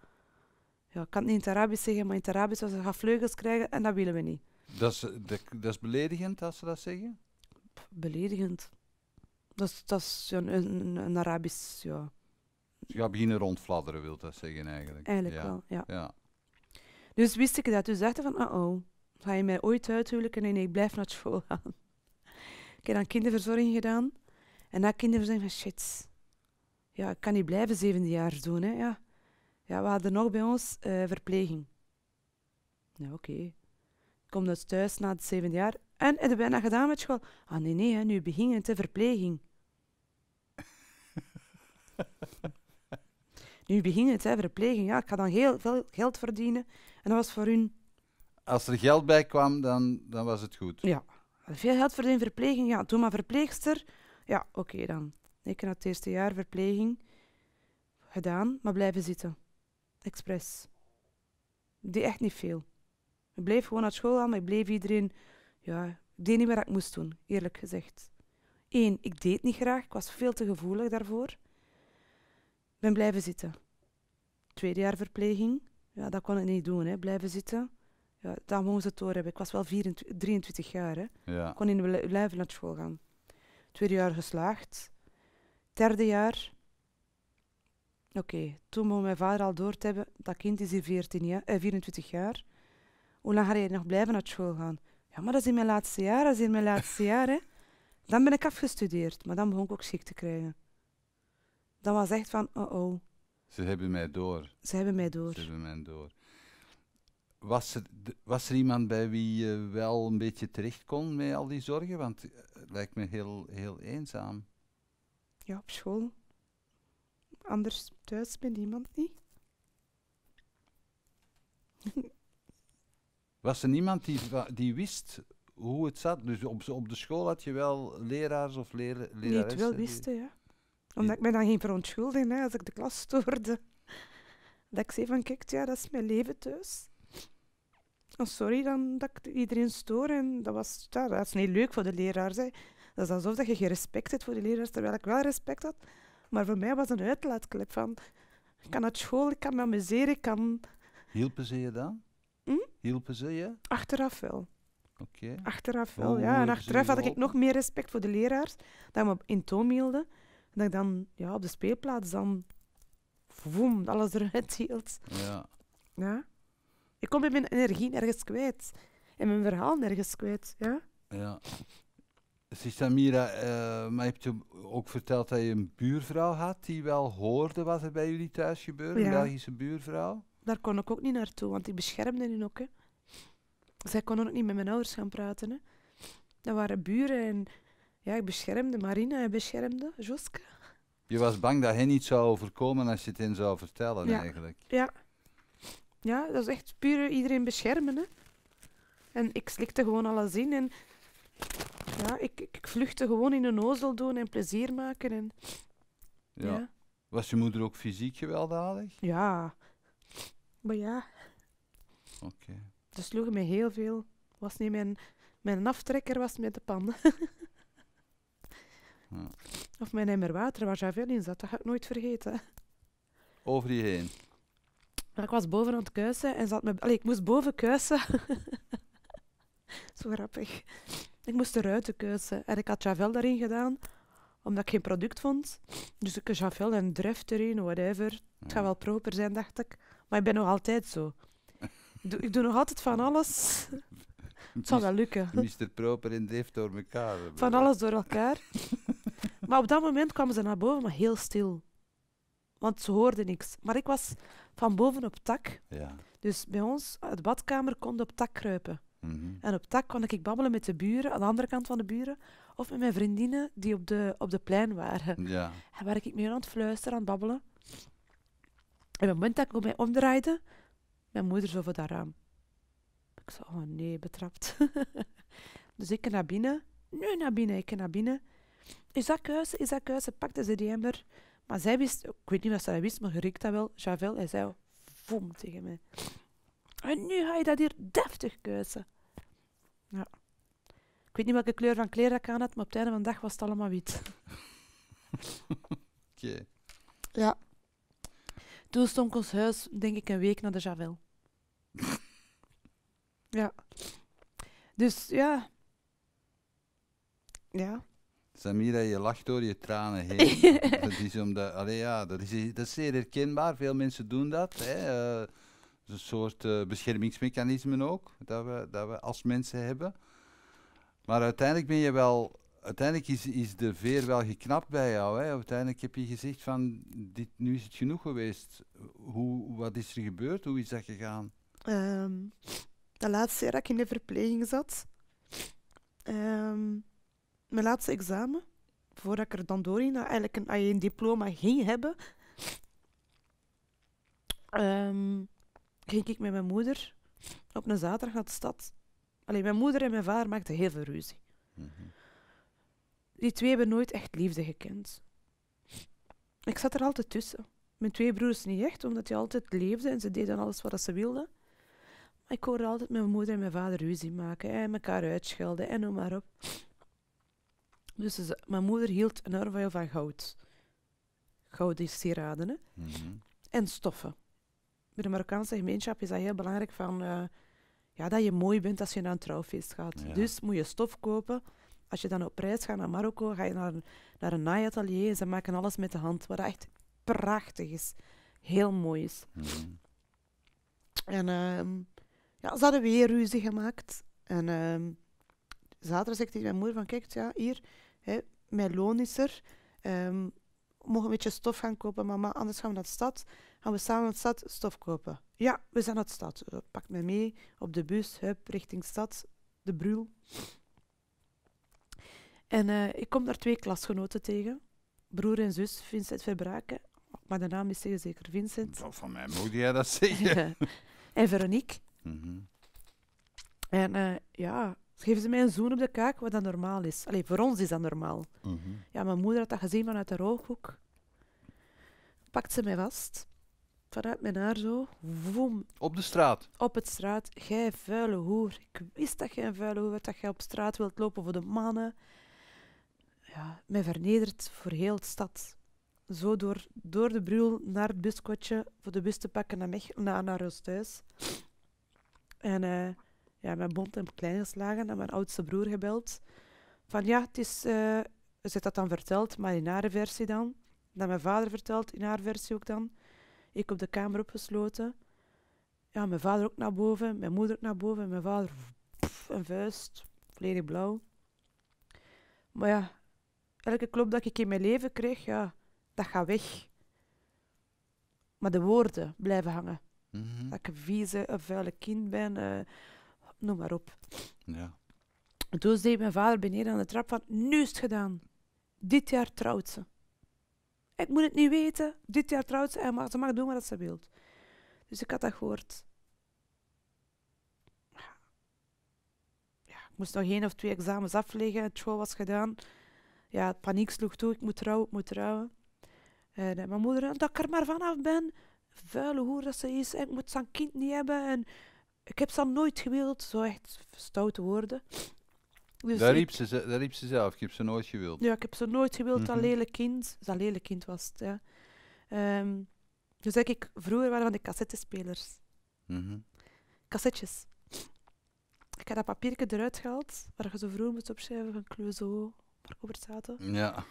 ja, ik kan het niet in het Arabisch zeggen, maar in het Arabisch ze gaat vleugels krijgen en dat willen we niet. Dat is, dat, dat is beledigend als ze dat zeggen? beledigend. Dat is, dat is een, een, Arabisch, ja. Ze gaat beginnen rondfladderen, wil dat zeggen eigenlijk. Eigenlijk wel, ja. ja. Dus wist ik dat. Dus dacht ik van, oh ga je mij ooit uithuwelijken? Nee, nee, ik blijf naar school gaan. ik heb dan kinderverzorging gedaan. En na kinderverzorging van, shit, ja, ik kan niet blijven zevende jaar doen. Hè. Ja. ja, we hadden nog bij ons eh, verpleging. Ja, oké. Ik kom dus thuis na het zevende jaar. En heb je bijna gedaan met school? Ah, nee, nee, nu begin het verpleging. nu begin het, verpleging. Ja, ik ga dan heel veel geld verdienen. En dat was voor hun... Als er geld bij kwam, dan, dan was het goed. Ja. Veel geld voor de verpleging, ja, doe maar verpleegster. Ja, oké dan. Ik heb het eerste jaar verpleging gedaan, maar blijven zitten. Expres. Ik deed echt niet veel. Ik bleef gewoon naar school aan, maar ik bleef iedereen... Ja, ik deed niet meer wat ik moest doen, eerlijk gezegd. Eén, ik deed niet graag. Ik was veel te gevoelig daarvoor. Ik ben blijven zitten. Tweede jaar verpleging. Ja, dat kon ik niet doen, hè. blijven zitten. Ja, daar mogen ze het door hebben. Ik was wel 23 jaar. Hè. Ik kon in blijven naar school gaan. Tweede jaar geslaagd. Derde jaar. Oké, toen mocht mijn vader al door te hebben. Dat kind is hier 14 jaar, 24 jaar. Hoe lang ga je nog blijven naar school gaan? Ja, maar dat is in mijn laatste jaar. Dat is in mijn laatste jaar. Hè. Dan ben ik afgestudeerd. Maar dan begon ik ook ziek te krijgen. Dan was echt van, oh oh. Ze hebben mij door. Ze hebben mij door. Ze hebben mij door. Was er, was er iemand bij wie je wel een beetje terecht kon met al die zorgen? Want het eh, lijkt me heel, heel eenzaam. Ja, op school. Anders thuis met niemand niet. Was er niemand die, die wist hoe het zat? Dus op, op de school had je wel leraars of leraar, leraressen? Die het wel wisten, ja omdat ik me dan ging verontschuldigen als ik de klas stoorde. Dat ik zei van, kijk, ja, dat is mijn leven thuis. Oh, sorry dan dat ik iedereen stoor. En dat, was, ja, dat is niet leuk voor de leraar. Dat is alsof dat je geen respect hebt voor de leraars, terwijl ik wel respect had. Maar voor mij was het een uitlaatklep van... Ik kan naar school, ik kan me amuseren, ik kan... Hielpen ze je dan? Hm? Hielpen ze je? Achteraf wel. Oké. Achteraf wel, ja. En achteraf had ik nog meer respect voor de leraars, dat me in toom hielden. En dat ik dan ja, op de speelplaats dan voem, alles eruit hield. Ja. ja. Ik kom mijn energie nergens kwijt. En mijn verhaal nergens kwijt. Ja. ja. Samira, uh, eh, maar je je ook verteld dat je een buurvrouw had die wel hoorde wat er bij jullie thuis gebeurde, ja. een Belgische buurvrouw? Daar kon ik ook niet naartoe, want die beschermde hun ook. Hè. Zij kon ook niet met mijn ouders gaan praten. Hè. Dat waren buren en ja, ik beschermde Marina en beschermde Joske. Je was bang dat hij niet zou overkomen als je het in zou vertellen eigenlijk. Ja. Ja, dat is echt puur iedereen beschermen. Hè. En ik slikte gewoon alles in en ja, ik, ik vluchtte gewoon in een ozel doen en plezier maken. En, ja. Was je moeder ook fysiek gewelddadig? Ja. Maar ja. Oké. Okay. sloegen me heel veel. Was niet mijn, mijn aftrekker was met de pan. Of mijn emmer water waar Javel in zat, dat ga ik nooit vergeten. Over je heen? Maar ik was boven aan het kuisen en zat me... ik moest boven kuisen. Zo grappig. Ik moest de ruiten kuisen en ik had Javel daarin gedaan omdat ik geen product vond. Dus ik Javel en Drift erin, whatever. Het gaat wel proper zijn, dacht ik. Maar ik ben nog altijd zo. ik, doe, ik doe nog altijd van alles. Het zal wel lukken. Mr. Proper en Drift door elkaar. Van alles door elkaar. Maar op dat moment kwamen ze naar boven, maar heel stil. Want ze hoorden niks. Maar ik was van boven op tak. Ja. Dus bij ons, uit de badkamer, konden op tak kruipen. Mhm. En op tak kon ik babbelen met de buren, aan de andere kant van de buren, of met mijn vriendinnen die op de, op de plein waren. Ja. En waar ik mee aan het fluisteren, aan het babbelen. En op het moment dat ik mij omdraaide, mijn moeder zo voor dat raam. Ik zei, oh nee, betrapt. dus ik naar binnen. nu naar binnen. Ik naar binnen is dat kuisen, is dat kuisen? Pakte ze die emmer. Maar zij wist, ik weet niet wat dat wist, maar gerikt dat wel. Javel, hij zei, vom tegen mij. En nu ga je dat hier deftig kuisen. Ja. Ik weet niet welke kleur van kleren ik aan had, maar op het einde van de dag was het allemaal wit. Oké. Ja. Toen stond ons huis, denk ik, een week naar de Javel. ja. Dus ja. Ja. Samira, je lacht door je tranen heen. dat, is omdat, allee, ja, dat, is, dat is zeer herkenbaar. Veel mensen doen dat. Hè. Uh, een soort uh, beschermingsmechanisme ook, dat we, dat we als mensen hebben. Maar uiteindelijk ben je wel. Uiteindelijk is, is de veer wel geknapt bij jou. Hè. Uiteindelijk heb je gezegd van dit, nu is het genoeg geweest. Hoe, wat is er gebeurd? Hoe is dat gegaan? Um, de laatste jaar dat ik in de verpleging zat, ehm, mijn laatste examen, voordat ik er dan doorheen eigenlijk een, een diploma ging hebben, ehm, ging ik met mijn moeder op een zaterdag naar de stad. Alleen mijn moeder en mijn vader maakten heel veel ruzie. Mhm. Die twee hebben nooit echt liefde gekend. Ik zat er altijd tussen. Mijn twee broers niet echt, omdat die altijd leefden en ze deden alles wat ze wilden. Maar ik hoorde altijd mijn moeder en mijn vader ruzie maken en elkaar uitschelden en noem maar op. Dus mijn moeder hield een veel van goud. is sieraden, hè. Mhm. En stoffen. Bij de Marokkaanse gemeenschap is dat heel belangrijk van, eh, ja, dat je mooi bent als je naar een trouwfeest gaat. Dus moet je stof kopen. Als je dan op reis gaat naar Marokko, ga je naar, naar een naaiatelier en ze maken alles met de hand, wat echt prachtig is. Heel mooi is. Mhm. En ehm, ja, ze hadden weer ruzie gemaakt. En ehm, zaterdag zei ik tegen mijn moeder van, kijk, ja, hier, hè, mijn loon is er. Um, we mogen een beetje stof gaan kopen, mama, anders gaan we naar de stad. Gaan we samen naar de stad stof kopen. Ja, we zijn naar de stad. Uh, eh, pak mij mee op de bus, hup, richting stad, de Brul. En eh, ik kom daar twee klasgenoten tegen. Broer en zus, Vincent Verbraken. Maar de naam is tegen zeker Vincent. dat nou, van mij moet jij dat zeggen. en Veronique. Mhm. En eh, ja, geven ze mij een zoen op de kaak, wat dan normaal is. Alleen voor ons is dat normaal. Mhm. Ja, mijn moeder had dat gezien vanuit de ooghoek. Pakt ze mij vast. Vanuit mijn haar zo. Voem. Op de straat? Op het straat. Gij vuile hoer. Ik wist dat jij een vuile hoer werd, dat jij op straat wilt lopen voor de mannen. Ja, mij vernederd voor heel de stad. Zo door, door de bruil naar het buskotje, voor de bus te pakken naar, Mech naar, naar ons thuis. En... Eh, ja, mijn bond en klein geslagen en mijn oudste broer gebeld. Van ja, het is, uh, ze heeft dat dan verteld, maar in haar versie dan. Dat mijn vader vertelt, in haar versie ook dan. Ik op de kamer opgesloten. Ja, mijn vader ook naar boven, mijn moeder ook naar boven. Mijn vader, een vuist, volledig blauw. Maar ja, elke klop dat ik in mijn leven kreeg, ja, dat gaat weg. Maar de woorden blijven hangen. Mhm. Dat ik een vieze, een vuile kind ben. Eh, noem maar op. Ja. toen dus zei mijn vader beneden aan de trap van, nu is het gedaan. Dit jaar trouwt ze. Ik moet het niet weten. Dit jaar trouwt ze en ze mag doen wat ze wil. Dus ik had dat gehoord. Ja, ik moest nog één of twee examens afleggen. Het school was gedaan. Ja, paniek sloeg toe. Ik moet trouwen, ik moet trouwen. En eh, mijn moeder, dat ik er maar vanaf ben. Vuile hoer dat ze is. Ik moet zijn kind niet hebben. En ik heb ze dan nooit gewild, zo echt stoute woorden. Dus daar, riep ze, zelf, ik heb ze nooit gewild. Ja, ik heb ze nooit gewild, als dat mhm. lelijk kind. Dat lelijk kind was ja. Ehm, dus denk ik, vroeger waren de cassettespelers. Mm Cassettes. Ik heb dat papiertje eruit gehaald, waar je zo vroeger moest opschrijven van Clouseau, over zat. Ja.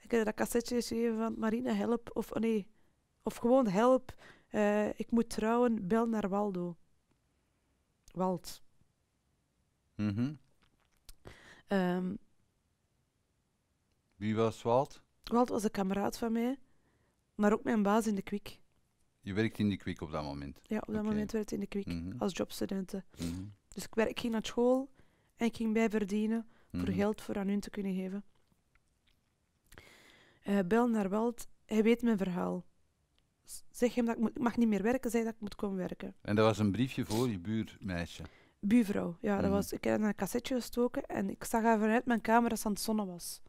Ik heb dat cassetje geschreven van Marina, help. Of oh nee, of gewoon help. Eh, ik moet trouwen, bel naar Waldo. Walt. Mhm. Ehm, Wie was Walt? Walt was een kameraad van mij, maar ook mijn baas in de Kwik. Je werkte in de Kwik op dat moment? Ja, op dat moment werkte ik in de Kwik mhm. als jobstudenten. Mhm. Dus ik, werk, ik ging naar school en ik ging bij verdienen voor geld voor aan hun te kunnen geven. Eh, bel naar Walt, hij weet mijn verhaal zeg hem dat ik, mag niet meer werken, zei dat ik moet komen werken. En dat was een briefje voor je buurmeisje? Buurvrouw, ja. Dat mhm. was, ik heb een cassetje gestoken en ik zag haar vanuit mijn kamer dat aan het zonne was.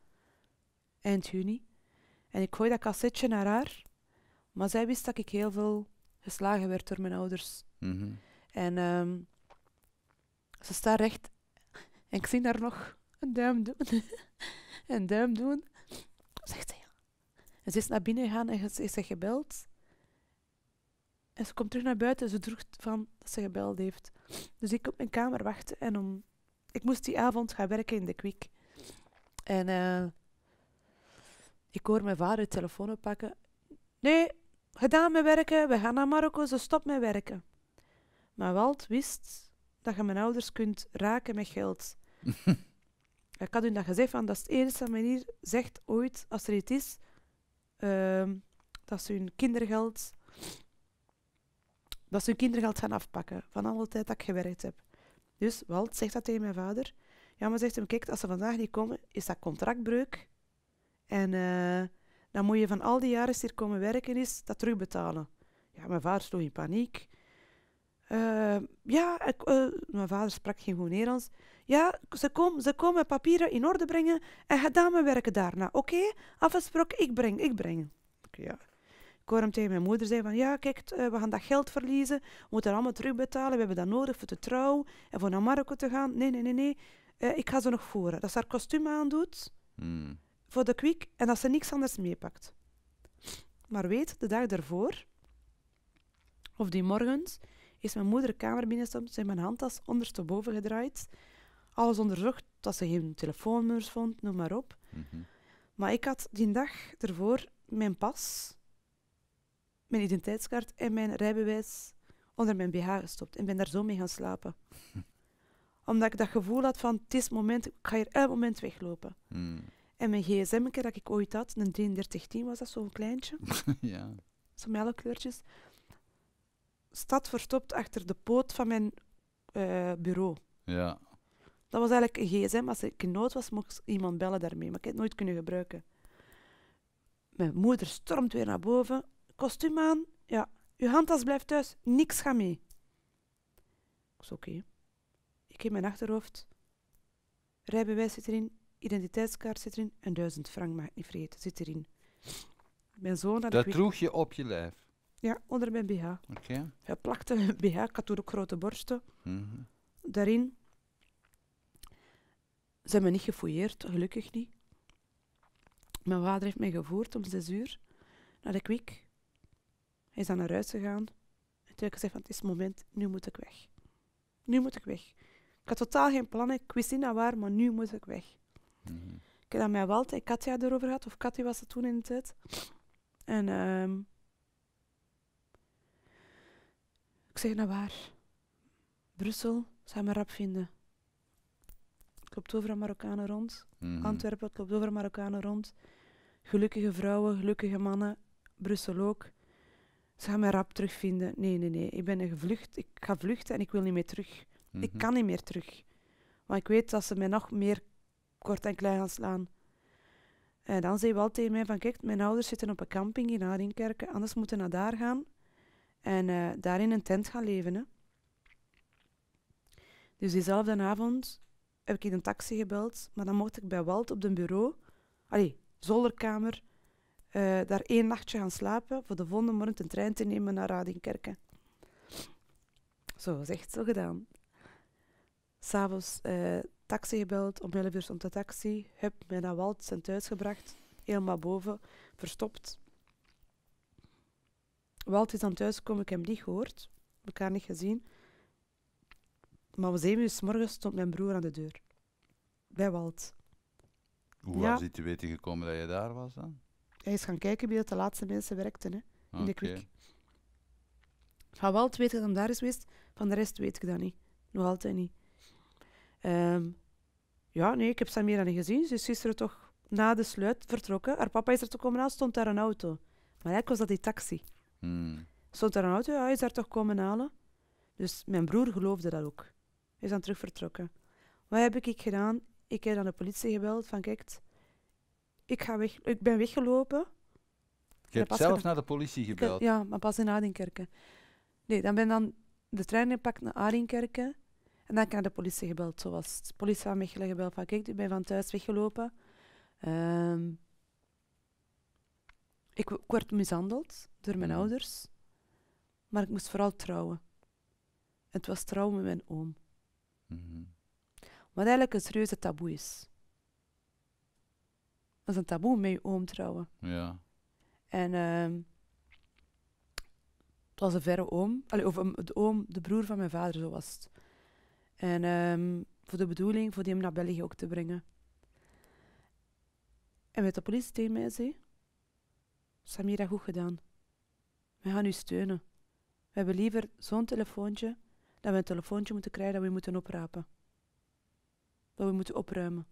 Eind juni. En ik gooi dat cassetje naar haar. Maar zij wist dat ik heel veel geslagen werd door mijn ouders. Mhm. En ehm, ze staat recht en ik zie haar nog een duim doen. een duim doen. Zegt ze ja. En ze is naar binnen gegaan en ze is gebeld. En ze komt terug naar buiten en ze droeg van dat ze gebeld heeft. Dus ik op mijn kamer wachten en om... Ik moest die avond gaan werken in de kwik. En uh, ik hoor mijn vader de telefoon oppakken. Nee, gedaan met werken, we gaan naar Marokko, ze stopt met werken. Maar Walt wist dat je mijn ouders kunt raken met geld. ik had hun dat gezegd, van, dat is de enige manier, zegt ooit, als er iets is, ehm, dat ze hun kindergeld dat ze hun kindergeld gaan afpakken van alle tijd dat ik gewerkt heb. Dus Walt zegt dat tegen mijn vader. Ja, maar zegt hem, kijk, als ze vandaag niet komen, is dat contractbreuk. En eh, dan moet je van al die jaren hier komen werken, is dat terugbetalen. Ja, mijn vader sloeg in paniek. Ehm, ja, ik, eh, mijn vader sprak geen goed Nederlands. Ja, ze, komen, ze komen papieren in orde brengen en gedaan mijn werken daarna. Oké, afgesproken, ik breng, ik breng. Okay, hem tegen mijn moeder zei van ja, kijk, eh, we gaan dat geld verliezen. We moeten dat allemaal terugbetalen. We hebben dat nodig voor de trouw en voor naar Marokko te gaan. Nee, nee, nee, nee. Eh, ik ga ze nog voeren. Dat ze haar kostuum aandoet mm. voor de kwik en dat ze niks anders meepakt. Maar weet, de dag daarvoor, of die morgens, is mijn moeder de kamer binnenstapt, zijn mijn handtas ondersteboven gedraaid. Alles onderzocht, dat ze geen telefoonnummers vond, noem maar op. Mhm. Maar ik had die dag ervoor mijn pas mijn identiteitskaart en mijn rijbewijs onder mijn BH gestopt en ben daar zo mee gaan slapen. Omdat ik dat gevoel had van, het is moment, ik ga hier elk moment weglopen. Hmm. En mijn gsm dat ik ooit had, een 3310 was dat, zo'n kleintje. ja. Zo met alle kleurtjes. Stad verstopt achter de poot van mijn eh, bureau. Ja. Dat was eigenlijk een gsm. Als ik in nood was, mocht iemand bellen daarmee. Maar ik heb het nooit kunnen gebruiken. Mijn moeder stormt weer naar boven. Kostuum aan? Ja. Uw handtas blijft thuis. Niks gaat mee. Ik zei, oké. Ik heb mijn achterhoofd. Rijbewijs zit erin. Identiteitskaart zit erin. En duizend frank, maakt niet vergeten, zit erin. Mijn zoon had Dat ik droeg je op je lijf? Ja, onder mijn BH. Oké. Okay. Hij plakte mijn BH. Ik had toen ook grote borsten. Mhm. Daarin. Ze hebben me niet gefouilleerd, gelukkig niet. Mijn vader heeft mij gevoerd om zes uur naar de kwik is dan naar huis gegaan. En toen heb ik gezegd van, het is het moment, nu moet ik weg. Nu moet ik weg. Ik had totaal geen plannen, ik wist niet naar waar, maar nu moet ik weg. Mhm. Ik heb dat met Walt en Katja erover gehad, of Katja was het toen in de tijd. En ehm, ik zeg naar nou waar. Brussel, zou me rap vinden. Klopt over overal Marokkanen rond. Mhm. Antwerpen, klopt over overal Marokkanen rond. Gelukkige vrouwen, gelukkige mannen. Brussel ook. Ze gaan mij rap terugvinden. Nee, nee, nee. Ik ben gevlucht. Ik ga vluchten en ik wil niet meer terug. Ik mhm. kan niet meer terug. Want ik weet dat ze mij nog meer kort en klein gaan slaan. En dan zei wel tegen mij van, kijk, mijn ouders zitten op een camping in Haringkerken, anders moeten naar daar gaan en uh, daar in een tent gaan leven. Hè. Dus diezelfde avond heb ik in een taxi gebeld, maar dan mocht ik bij Walt op de bureau, allee, zolderkamer, eh, daar één nachtje gaan slapen voor de volgende morgen een trein te nemen naar Radinkerken. Zo was echt zo gedaan. S'avonds uh, taxi gebeld, om 11 uur stond de taxi. Heb mij naar Walt, zijn thuis gebracht. Helemaal boven, verstopt. Walt is dan thuis ik heb hem niet gehoord. Elkaar niet gezien. Maar om 7 uur s morgens stond mijn broer aan de deur. Bij Walt. Hoe was hij te weten gekomen dat je daar was dan? Is gaan kijken wie dat de laatste mensen werkten hè, in de ah, kwik. Van wel weet ik dat hij daar is geweest, van de rest weet ik dat niet. Nog altijd niet. Ehm, ja, nee, ik heb ze dan niet gezien. Ze is gisteren toch na de sluit vertrokken. Haar papa is er te komen halen, stond daar een auto. Maar eigenlijk was dat die taxi. Hmm. Stond daar een auto, hij is daar toch komen halen. Dus mijn broer geloofde dat ook. Hij is dan terug vertrokken. Wat heb ik gedaan? Ik heb aan de politie gebeld van, kijk, ik, ga weg, ik ben weggelopen. Je hebt zelf naar de politie gebeld? ja, maar pas in Adinkerken. Nee, dan ben dan de trein gepakt naar Adinkerken. En dan heb ik naar de politie gebeld. Zo was de politie van mij gebeld van, kijk, ik ben van thuis weggelopen. Ehm, ik, word werd mishandeld door mijn mm. ouders. Maar ik moest vooral trouwen. En het was trouwen met mijn oom. Mhm. Wat eigenlijk een serieuze taboe is. Dat is een taboe met je oom trouwen. Ja. En ehm, het was een verre oom, Allee, of um, de oom, de broer van mijn vader, zo was het. En ehm, voor de bedoeling, voor die hem naar België ook te brengen. En met de politie tegen mij zei, Samira, goed gedaan. We gaan u steunen. We hebben liever zo'n telefoontje, dat we een telefoontje moeten krijgen dat we moeten oprapen. Dat we moeten opruimen.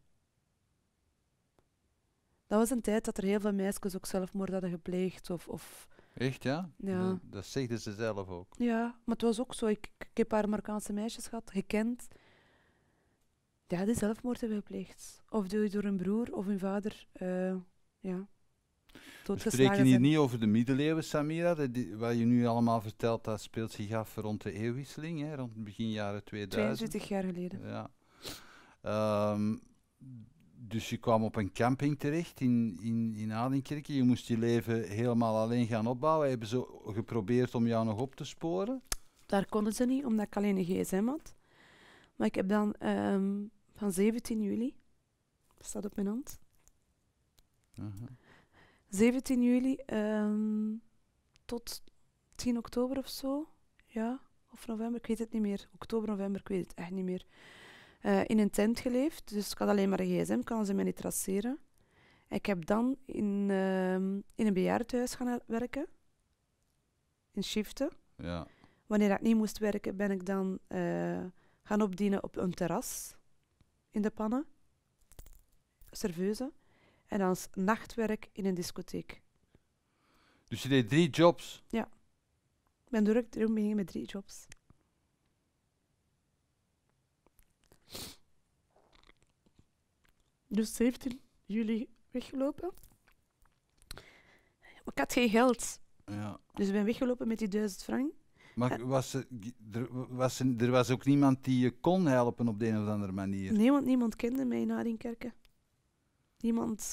Dat was een tijd dat er heel veel meisjes ook zelfmoord hadden gepleegd. Of, of Echt, ja? ja. Dat, dat zegden ze zelf ook. Ja, maar het was ook zo. Ik, ik heb een paar Marokkaanse meisjes gehad, gekend. Ja, die zelfmoord hebben gepleegd. Of door, door hun broer of hun vader. Uh, ja. We spreken hier niet over de middeleeuwen, Samira. De, die, wat je nu allemaal vertelt, dat speelt zich af rond de eeuwwisseling, hè, rond begin jaren 2000. 22 jaar geleden. Ja. Ehm, dus je kwam op een camping terecht in, in, in Adenkerken. Je moest je leven helemaal alleen gaan opbouwen. Hebben ze geprobeerd om jou nog op te sporen? Daar konden ze niet, omdat ik alleen een gsm had. Maar ik heb dan ehm, van 17 juli, dat staat op mijn hand. 17 juli ehm, tot 10 oktober of zo. Ja, of november, ik weet het niet meer. Oktober, november, ik weet het echt niet meer. Eh, in een tent geleefd. Dus ik had alleen maar een gsm, kan ze mij niet traceren. Ik heb dan in, uh, in een bejaardenhuis gaan werken. In shiften. Ja. Wanneer ik niet moest werken, ben ik dan eh, gaan opdienen op een terras. In de pannen. Serveuze. En als nachtwerk in een discotheek. Dus je deed drie jobs? Ja. Ik ben direct begonnen met drie jobs. Dus 17 juli weggelopen. Ik had geen geld. Ja. Dus ik ben weggelopen met die 1000 frank. Maar eh. was er, was er, was ook niemand die je kon helpen op de een of andere manier? Nee, want niemand kende mij in Haringkerken. Niemand.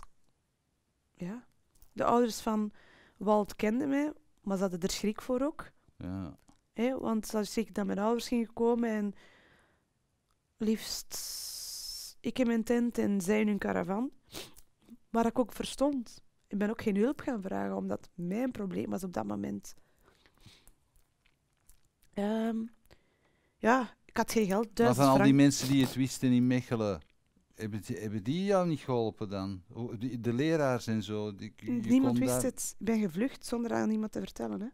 Ja. De ouders van Walt kenden mij, maar ze hadden er schrik voor ook. Ja. Hé, want als ik dat mijn ouders ging komen en liefst ik in mijn tent en zij in hun caravan. Waar ik ook verstond. Ik ben ook geen hulp gaan vragen, omdat mijn probleem was op dat moment. Ehm, ja, ik had geen geld. Maar van al die mensen die het wisten in Mechelen, hebben die, jou niet geholpen dan? De, leraars en zo? Die, Niemand wist daar... het. Ik ben gevlucht zonder aan iemand te vertellen. Hè?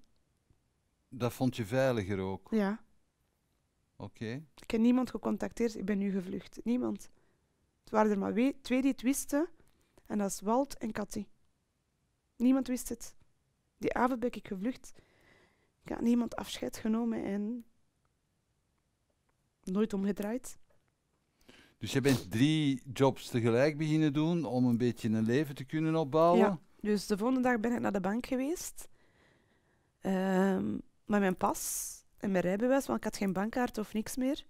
Dat vond je veiliger ook? Ja. Oké. Ik heb niemand gecontacteerd, ik ben nu gevlucht. Niemand. Het waren er maar twee die het wisten, en dat is Walt en Cathy. Niemand wist het. Die avond ben ik gevlucht. Ik had niemand afscheid genomen en nooit omgedraaid. Dus je bent drie jobs tegelijk beginnen doen om een beetje een leven te kunnen opbouwen? Ja, dus de volgende dag ben ik naar de bank geweest. Ehm, met mijn pas en mijn rijbewijs, want ik had geen bankkaart of niks meer.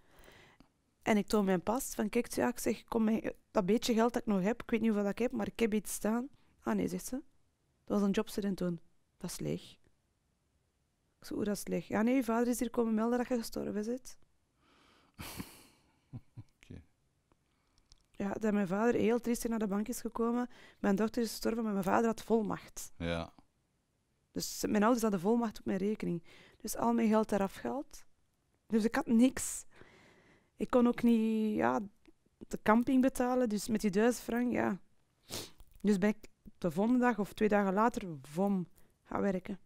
En ik toon mijn pas van, kijk, ja, ik zeg, kom, dat beetje geld dat ik nog heb, ik weet niet hoeveel dat ik heb, maar ik heb iets staan. Ah nee, zegt ze. Dat was een jobstudent toen. Dat is leeg. Ik hoe dat is leeg? Ja nee, je vader is hier komen melden dat je gestorven bent. okay. Ja, dat mijn vader heel triest naar de bank is gekomen. Mijn dochter is gestorven, maar mijn vader had volmacht. Ja. Dus mijn ouders hadden volmacht op mijn rekening. Dus al mijn geld eraf gehaald. Dus ik had niks. Ik kon ook niet ja, de camping betalen. Dus met die duizend frank, ja. Dus ben ik de volgende dag of twee dagen later vom gaan werken.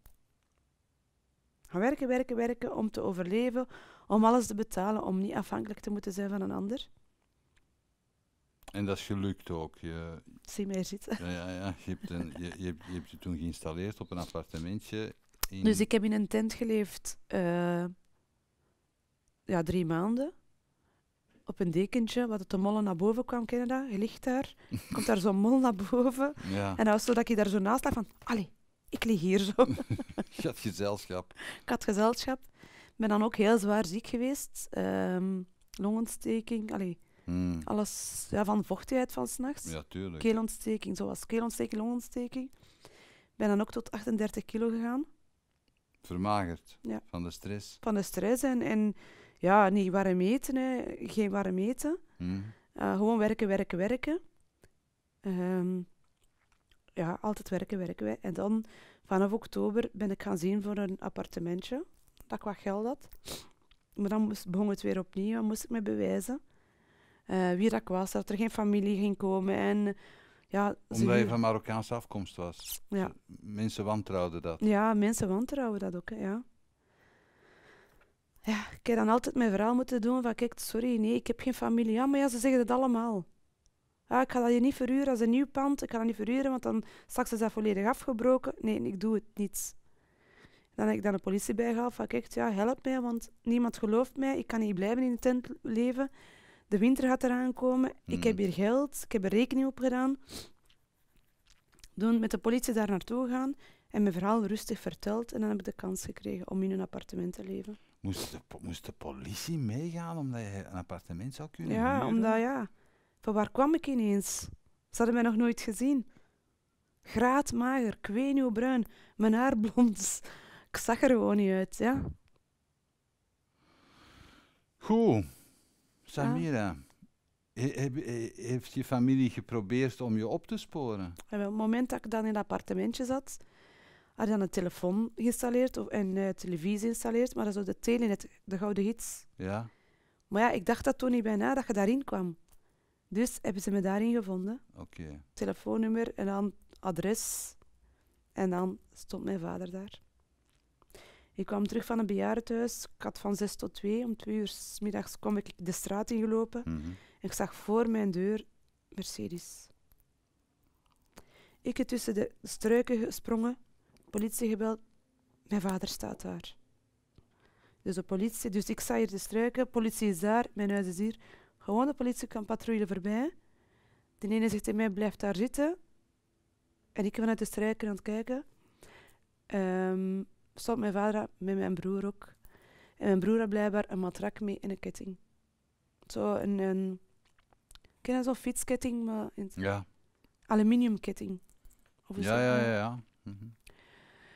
Gaan werken, werken, werken om te overleven, om alles te betalen, om niet afhankelijk te moeten zijn van een ander. En dat is gelukt ook. Je, Zie mij zitten. Ja, ja, ja, je, hebt je, je, hebt, je hebt je toen geïnstalleerd op een appartementje dus ik heb in een tent geleefd eh, ja, drie maanden. Op een dekentje, wat de mollen naar boven kwam, kennen je dat? Je ligt daar, komt daar zo'n mol naar boven. En dat was zo dat ik daar zo naast lag van, allee, ik lig hier zo. ik had gezelschap. Ik had gezelschap. ben dan ook heel zwaar ziek geweest. Ehm, longontsteking, allee, hmm. alles ja, van vochtigheid van s'nachts. Ja, tuurlijk. Keelontsteking, zoals keelontsteking, longontsteking. ben dan ook tot 38 kilo gegaan. Vermagerd. Van de stress. Van de stress en, en ja, niet warm eten, hè. geen warm eten. Mm. Eh, gewoon werken, werken, werken. Ehm, ja, altijd werken, werken. wij En dan vanaf oktober ben ik gaan zien voor een appartementje. Dat ik wat geld had. Maar dan moest, begon het weer opnieuw dan moest ik me bewijzen. Eh, wie dat ik was, dat er geen familie ging komen en ja, Omdat je van Marokkaanse afkomst was. Ja. Mensen wantrouwden dat. Ja, mensen wantrouwen dat ook, ja. Ja, ik heb dan altijd mijn verhaal moeten doen van, kijk, sorry, nee, ik heb geen familie. Ja, maar ja, ze zeggen het allemaal. Ja, ik ga dat hier niet verhuren als een nieuw pand. Ik ga dat niet verhuren, want dan straks is dat volledig afgebroken. Nee, ik doe het niet. Dan heb ik dan de politie bijgehaald van, kijk, ja, help mij, want niemand gelooft mij. Ik kan niet blijven in de tent leven de winter gaat eraan komen, ik heb mm. hier geld, ik heb er rekening op gedaan. met de politie daar naartoe gaan en mijn verhaal rustig verteld en dan heb ik de kans gekregen om in een appartement te leven. Moest de, moest de politie meegaan omdat je een appartement zou kunnen Ja, omdat ja. Van waar kwam ik ineens? Ze hadden mij nog nooit gezien. Graatmager, bruin, mijn haar blond. Ik zag er gewoon niet uit, ja. Goed. Samira, heeft je familie geprobeerd om je op te sporen? op het moment dat ik dan in het appartementje zat, had dan een telefoon geïnstalleerd of een eh, televisie geïnstalleerd, maar dat is ook de telenet, de gouden gids. Ja. Maar ja, ik dacht dat toen niet bijna dat je daarin kwam. Dus hebben ze me daarin gevonden. Oké. Telefoonnummer en dan adres. En dan stond mijn vader daar. Ik kwam terug van een bejaardenhuis. Ik had van zes tot twee. Om twee uur s middags kwam ik de straat ingelopen. gelopen. Mhm. En ik zag voor mijn deur Mercedes. Ik heb tussen de struiken gesprongen, politie gebeld. Mijn vader staat daar. Dus de politie, dus ik sta hier de struiken, politie is daar, mijn huis is hier. Gewoon de politie kan patrouille voorbij. De ene zegt tegen mij, blijf daar zitten. En ik ben vanuit de struiken aan het kijken. Um, stond mijn vader met mijn broer ook. En mijn broer had blijkbaar een matrak mee en een ketting. Zo een, een ken je zo'n fietsketting, maar in ja. aluminiumketting. Of ja, ja, ja, ja. Mm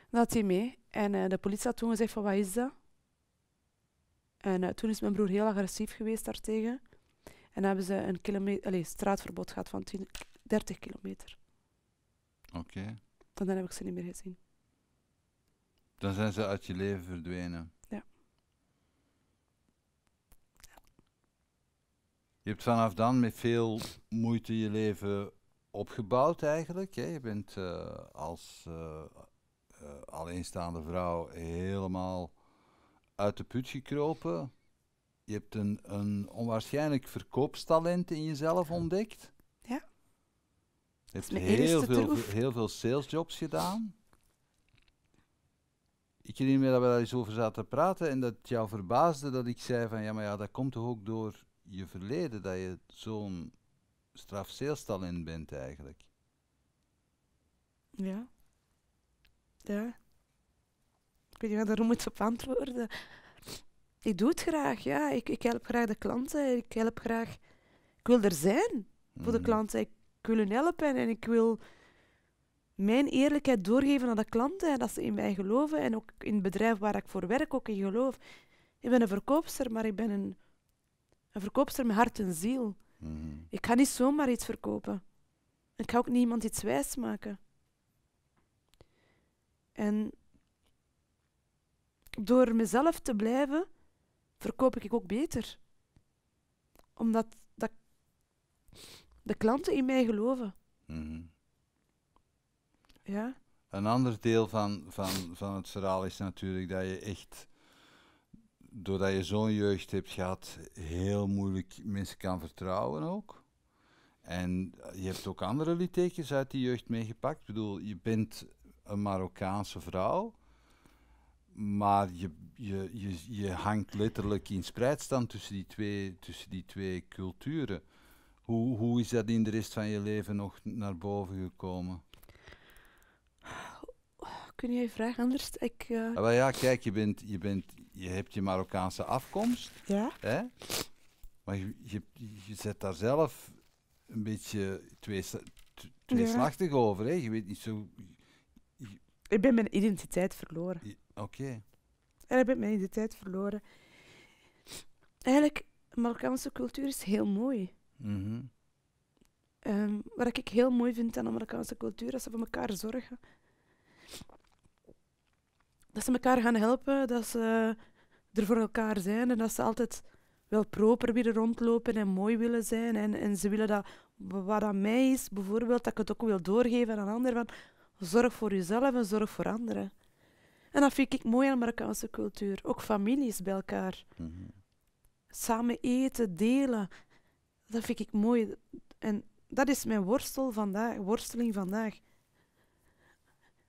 Dat had hij mee. En eh, de politie had toen gezegd van, wat is dat? En eh, toen is mijn broer heel agressief geweest daartegen. En hebben ze een kilometer, allez, straatverbod gehad van 30 kilometer. Oké. Okay. En dan heb ik ze niet meer gezien. Dan zijn ze uit je leven verdwenen. Ja. Je hebt vanaf dan met veel moeite je leven opgebouwd eigenlijk. Hè? Je bent eh, als eh, eh, alleenstaande vrouw helemaal uit de put gekropen. Je hebt een, een onwaarschijnlijk verkoopstalent in jezelf ontdekt. Ja. Je hebt heel veel, heel veel salesjobs gedaan ik herinner me dat we daar eens over zaten praten en dat het jou verbaasde dat ik zei van ja, maar ja, dat komt toch ook door je verleden dat je zo'n strafzeelstalent bent eigenlijk. Ja. Ja. Ik weet niet waarom moet op antwoorden. Ik doe het graag, ja. Ik, ik help graag de klanten. Ik help graag... Ik wil er zijn voor de mhm. klanten. Ik wil hun helpen en ik wil mijn eerlijkheid doorgeven aan de klanten. En dat ze in mij geloven. En ook in het bedrijf waar ik voor werk ook in geloof. Ik ben een verkoopster, maar ik ben een, een verkoopster met hart en ziel. Mhm. Ik ga niet zomaar iets verkopen. Ik ga ook niemand iets wijs maken. En door mezelf te blijven, verkoop ik ook beter. Omdat dat de klanten in mij geloven. Mhm. Ja? Een ander deel van, van, van het verhaal is natuurlijk dat je echt, doordat je zo'n jeugd hebt gehad, heel moeilijk mensen kan vertrouwen ook. En je hebt ook andere littekens uit die jeugd meegepakt. Ik bedoel, je bent een Marokkaanse vrouw, maar je, je, je, je hangt letterlijk in spreidstand tussen die twee, tussen die twee culturen. Hoe, hoe is dat in de rest van je leven nog naar boven gekomen? Kun je je vraag? anders? Ik, uh... ja, kijk, je, bent, je, bent, je hebt je Marokkaanse afkomst. Ja. Hè? Maar je, je zet daar zelf een beetje twee, tweeslachtig ja. over. Hè? Je weet niet zo. Ik ben mijn identiteit verloren. Oké. En ik ben mijn identiteit verloren. Eigenlijk, Marokkaanse cultuur is heel mooi. Mm -hmm. wat ik heel mooi vind aan de Marokkaanse cultuur, is dat ze voor elkaar zorgen dat ze elkaar gaan helpen, dat ze er voor elkaar zijn en dat ze altijd wel proper willen rondlopen en mooi willen zijn. En, en ze willen dat, wat aan mij is, bijvoorbeeld, dat ik het ook wil doorgeven aan anderen. Van, zorg voor jezelf en zorg voor anderen. En dat vind ik mooi aan Marokkaanse cultuur. Ook families bij elkaar. Mhm. Samen eten, delen. Dat vind ik mooi. En dat is mijn worstel vandaag, worsteling vandaag.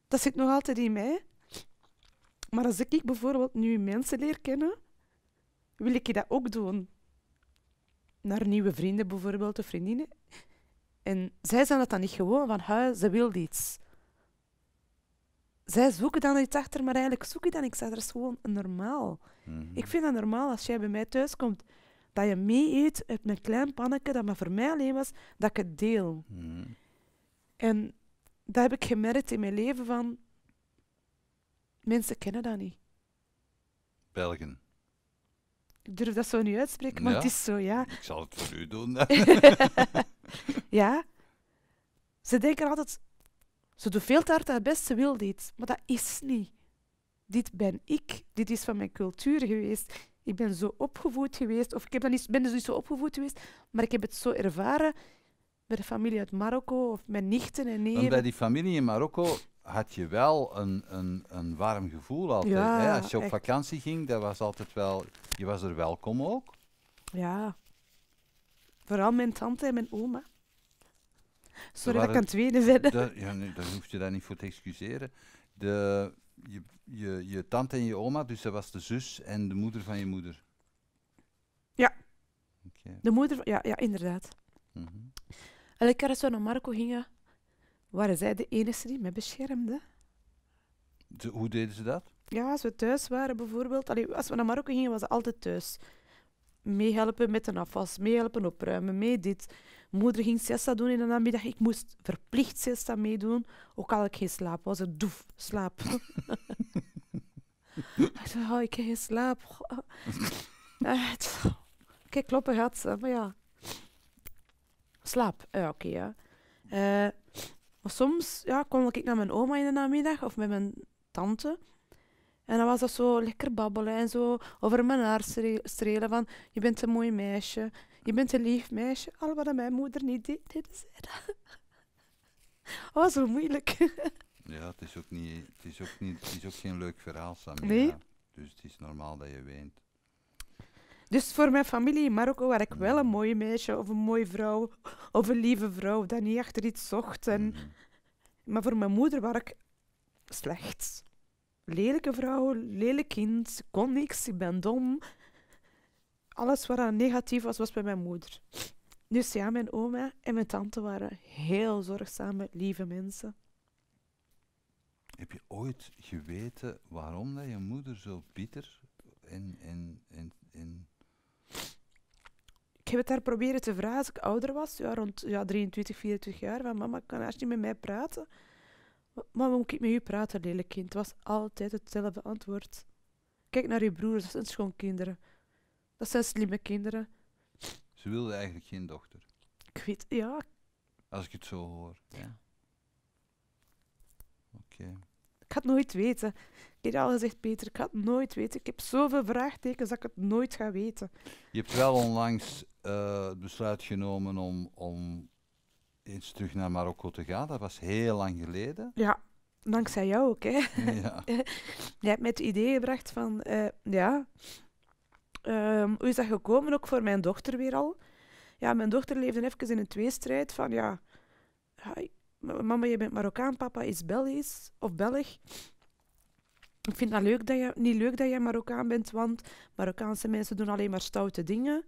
Dat zit nog altijd in mij. Maar als ik bijvoorbeeld nu mensen leer kennen, wil ik je dat ook doen. Naar nieuwe vrienden bijvoorbeeld, of vriendinnen. En zij zijn dat dan niet gewoon van huis, ze wil iets. Zij zoeken dan iets achter, maar eigenlijk zoek je dan iets achter. Dat is gewoon normaal. Mhm. Ik vind dat normaal als jij bij mij thuis komt, dat je mee eet uit mijn klein pannetje, dat maar voor mij alleen was, dat ik het deel. Mhm. En dat heb ik gemerkt in mijn leven van, Mensen kennen dat niet. Belgen. Ik durf dat zo niet uitspreken, maar het is zo, ja. Ik zal het voor u doen. ja. Ze denken altijd, ze doen veel te hard haar best, ze wil dit. Maar dat is niet. Dit ben ik. Dit is van mijn cultuur geweest. Ik ben zo opgevoed geweest, of ik heb dan niet, ben dus zo opgevoed geweest, maar ik heb het zo ervaren met de familie uit Marokko of mijn nichten en neven. En bij die familie in Marokko had je wel een, een, een warm gevoel altijd. hè? Als je op vakantie ging, dat was altijd wel, je was er welkom ook. Ja. Vooral mijn tante en mijn oma. Sorry dat ik aan het tweede ben. Ja, nee, hoef je daar niet voor te excuseren. De, je, je, je tante en je oma, dus dat was de zus en de moeder van je moeder. Ja. De moeder, ja, ja inderdaad. Mm -hmm. Elke keer als dus we naar Marco gingen, waren zij de enige die mij beschermde. hoe deden ze dat? Ja, als we thuis waren bijvoorbeeld. als we naar Marokko gingen, was ze altijd thuis. Meehelpen met een afwas, meehelpen opruimen, mee dit. Moeder ging siesta doen in de namiddag. Ik moest verplicht siesta meedoen, ook al had ik geen slaap was. Het doef, slaap. ik zei, oh, ik heb geen slaap. Eh, Kijk, kloppen gaat ze, maar ja. Slaap, eh, oké, ja. Eh, maar soms ja, kwam ik naar mijn oma in de namiddag of met mijn tante. En dan was dat zo lekker babbelen en zo over mijn haar strelen van je bent een mooi meisje, je bent een lief meisje. Al wat mijn moeder niet deed, dit dat. Oh, zo moeilijk. Ja, het is ook, niet, het is ook, niet, het is ook geen leuk verhaal, Samira. Nee? Dus het is normaal dat je weent. Dus voor mijn familie in Marokko, waar ik wel een mooi meisje of een mooie vrouw of een lieve vrouw dat niet achter iets zocht. En, mhm. maar voor mijn moeder was ik slecht. Lelijke vrouw, lelijk kind, kon niks, ik ben dom. Alles wat negatief was, was bij mijn moeder. Dus ja, mijn oma en mijn tante waren heel zorgzame, lieve mensen. Heb je ooit geweten waarom dat je moeder zo bitter in en, en, en heb het haar proberen te vragen als ik ouder was, ja, rond ja, 23, 24 jaar, van mama, kan alsjeblieft niet met mij praten? Mama, moet ik met u praten, lelijk kind? Het was altijd hetzelfde antwoord. Kijk naar je broers, dat zijn schoonkinderen. Dat zijn slimme kinderen. Ze wilde eigenlijk geen dochter. Ik weet, ja. Als ik het zo hoor. Ja. Oké. Okay. Ik had nooit weten. Ik heb al gezegd, Peter, ik had nooit weten. Ik heb zoveel vraagtekens dat ik het nooit ga weten. Je hebt wel onlangs het eh, besluit genomen om, om eens terug naar Marokko te gaan. Dat was heel lang geleden. Ja, dankzij jou ook, hè? Ja. Jij hebt mij het idee gebracht van, eh, ja, ehm, hoe is dat gekomen? Ook voor mijn dochter weer al. Ja, mijn dochter leefde even in een tweestrijd van, ja, mama, je bent Marokkaan, papa is Belgisch of Belg. Ik vind het niet leuk dat jij Marokkaan bent, want Marokkaanse mensen doen alleen maar stoute dingen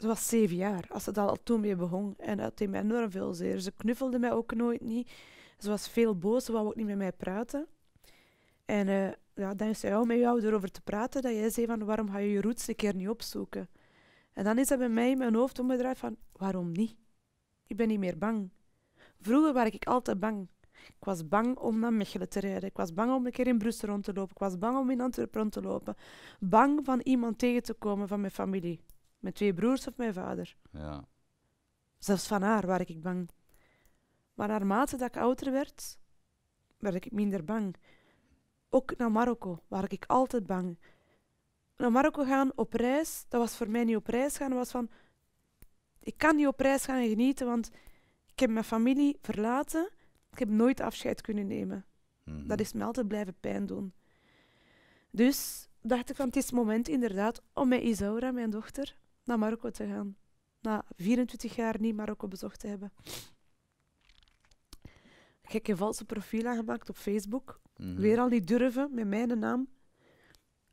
ze was zeven jaar, als ze dat al toen mee begon En dat deed mij enorm veel zeer. Ze knuffelde mij ook nooit niet. Ze was veel boos, ze wou ook niet met mij praten. En uh, ja, dan is hij al met jou erover te praten, dat jij zei van waarom ga je je roots een keer niet opzoeken? En dan is dat bij mij in mijn hoofd omgedraaid van waarom niet? Ik ben niet meer bang. Vroeger was ik altijd bang. Ik was bang om naar Mechelen te rijden. Ik was bang om een keer in Brussel rond te lopen. Ik was bang om in Antwerpen rond te lopen. Bang van iemand tegen te komen van mijn familie. Mijn twee broers of mijn vader. Ja. Zelfs van haar waar ik bang. Maar naarmate dat ik ouder werd, werd ik minder bang. Ook naar Marokko, waar ik altijd bang. Naar Marokko gaan op reis, dat was voor mij niet op reis gaan, was van... Ik kan niet op reis gaan en genieten, want ik heb mijn familie verlaten. Ik heb nooit afscheid kunnen nemen. Mhm. Dat is me altijd blijven pijn doen. Dus dacht ik van, het is het moment inderdaad om met Isaura, mijn dochter, naar Marokko te gaan. Na 24 jaar niet Marokko bezocht te hebben. een valse profiel aangemaakt op Facebook. Mhm. Weer al niet durven met mijn naam.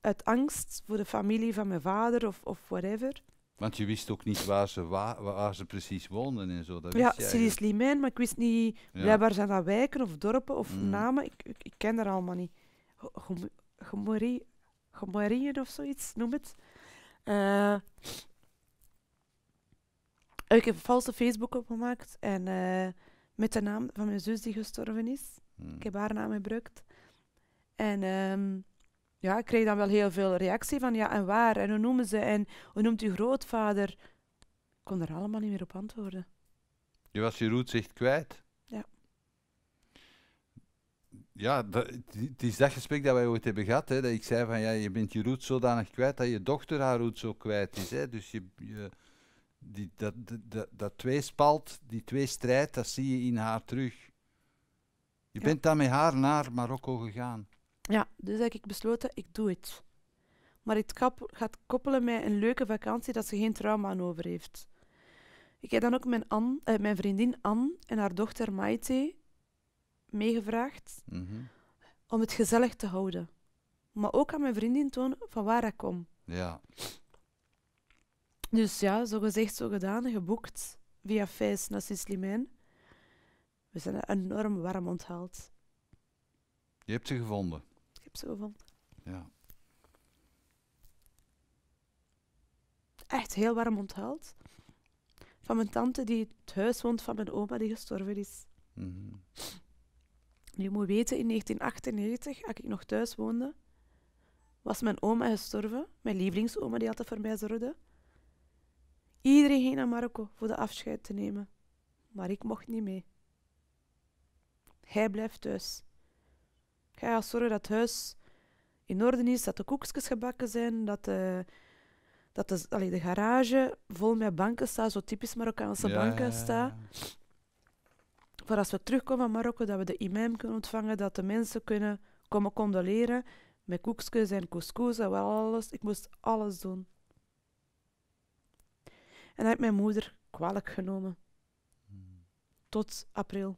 Uit angst voor de familie van mijn vader of, of whatever. Want je wist ook niet waar ze, waar ze precies woonden en zo. Dat ja, Silis Limijn, maar ik wist niet. waar ze zijn dat wijken of dorpen of mhm. namen. Ik, ik, ken haar allemaal niet. Gomorrieën of zoiets, noem het. Eh, eh, ik heb een valse Facebook opgemaakt en eh, met de naam van mijn zus die gestorven is. Hmm. Ik heb haar naam gebruikt. En ehm, ja, ik kreeg dan wel heel veel reactie van ja, en waar? En hoe noemen ze? En hoe noemt u grootvader? Ik kon er allemaal niet meer op antwoorden. Je was je roetzicht kwijt? Ja. Ja, het is dat gesprek dat wij ooit hebben gehad. Hè, dat ik zei van ja, je bent je roet zodanig kwijt dat je dochter haar roet zo kwijt is. Hè, dus je, je die, dat, dat, dat tweespalt, die tweestrijd, dat zie je in haar terug. Je bent dan met haar naar Marokko gegaan. Ja, dus heb ik besloten, ik doe het. Maar ik ga koppelen met een leuke vakantie dat ze geen trauma aan over heeft. Ik heb dan ook mijn, An, eh, mijn vriendin Anne en haar dochter Maite meegevraagd mhm. om het gezellig te houden. Maar ook aan mijn vriendin tonen van waar ik kom. Ja. Dus ja, zo gezegd, zo gedaan, geboekt via Fijs naar Sislimen. We zijn enorm warm onthaald. Je hebt ze gevonden. Ik heb ze gevonden. Ja. Echt heel warm onthaald. Van mijn tante die het huis woont van mijn oma die gestorven is. Mm -hmm. Je moet weten, in 1998, als ik nog thuis woonde, was mijn oma gestorven. Mijn lievelingsoma die altijd voor mij zorgde. Iedereen ging naar Marokko voor de afscheid te nemen, maar ik mocht niet mee. Hij blijft thuis. Hij gaat zorgen dat het huis in orde is, dat de koekjes gebakken zijn, dat de, dat de, allee, de garage vol met banken staat, zo typisch Marokkaanse banken staat. Voor als we terugkomen van Marokko, dat we de imam kunnen ontvangen, dat de mensen kunnen komen condoleren met koekjes en couscous en alles. Ik moest alles doen. En hij heeft mijn moeder kwalijk genomen. Tot april.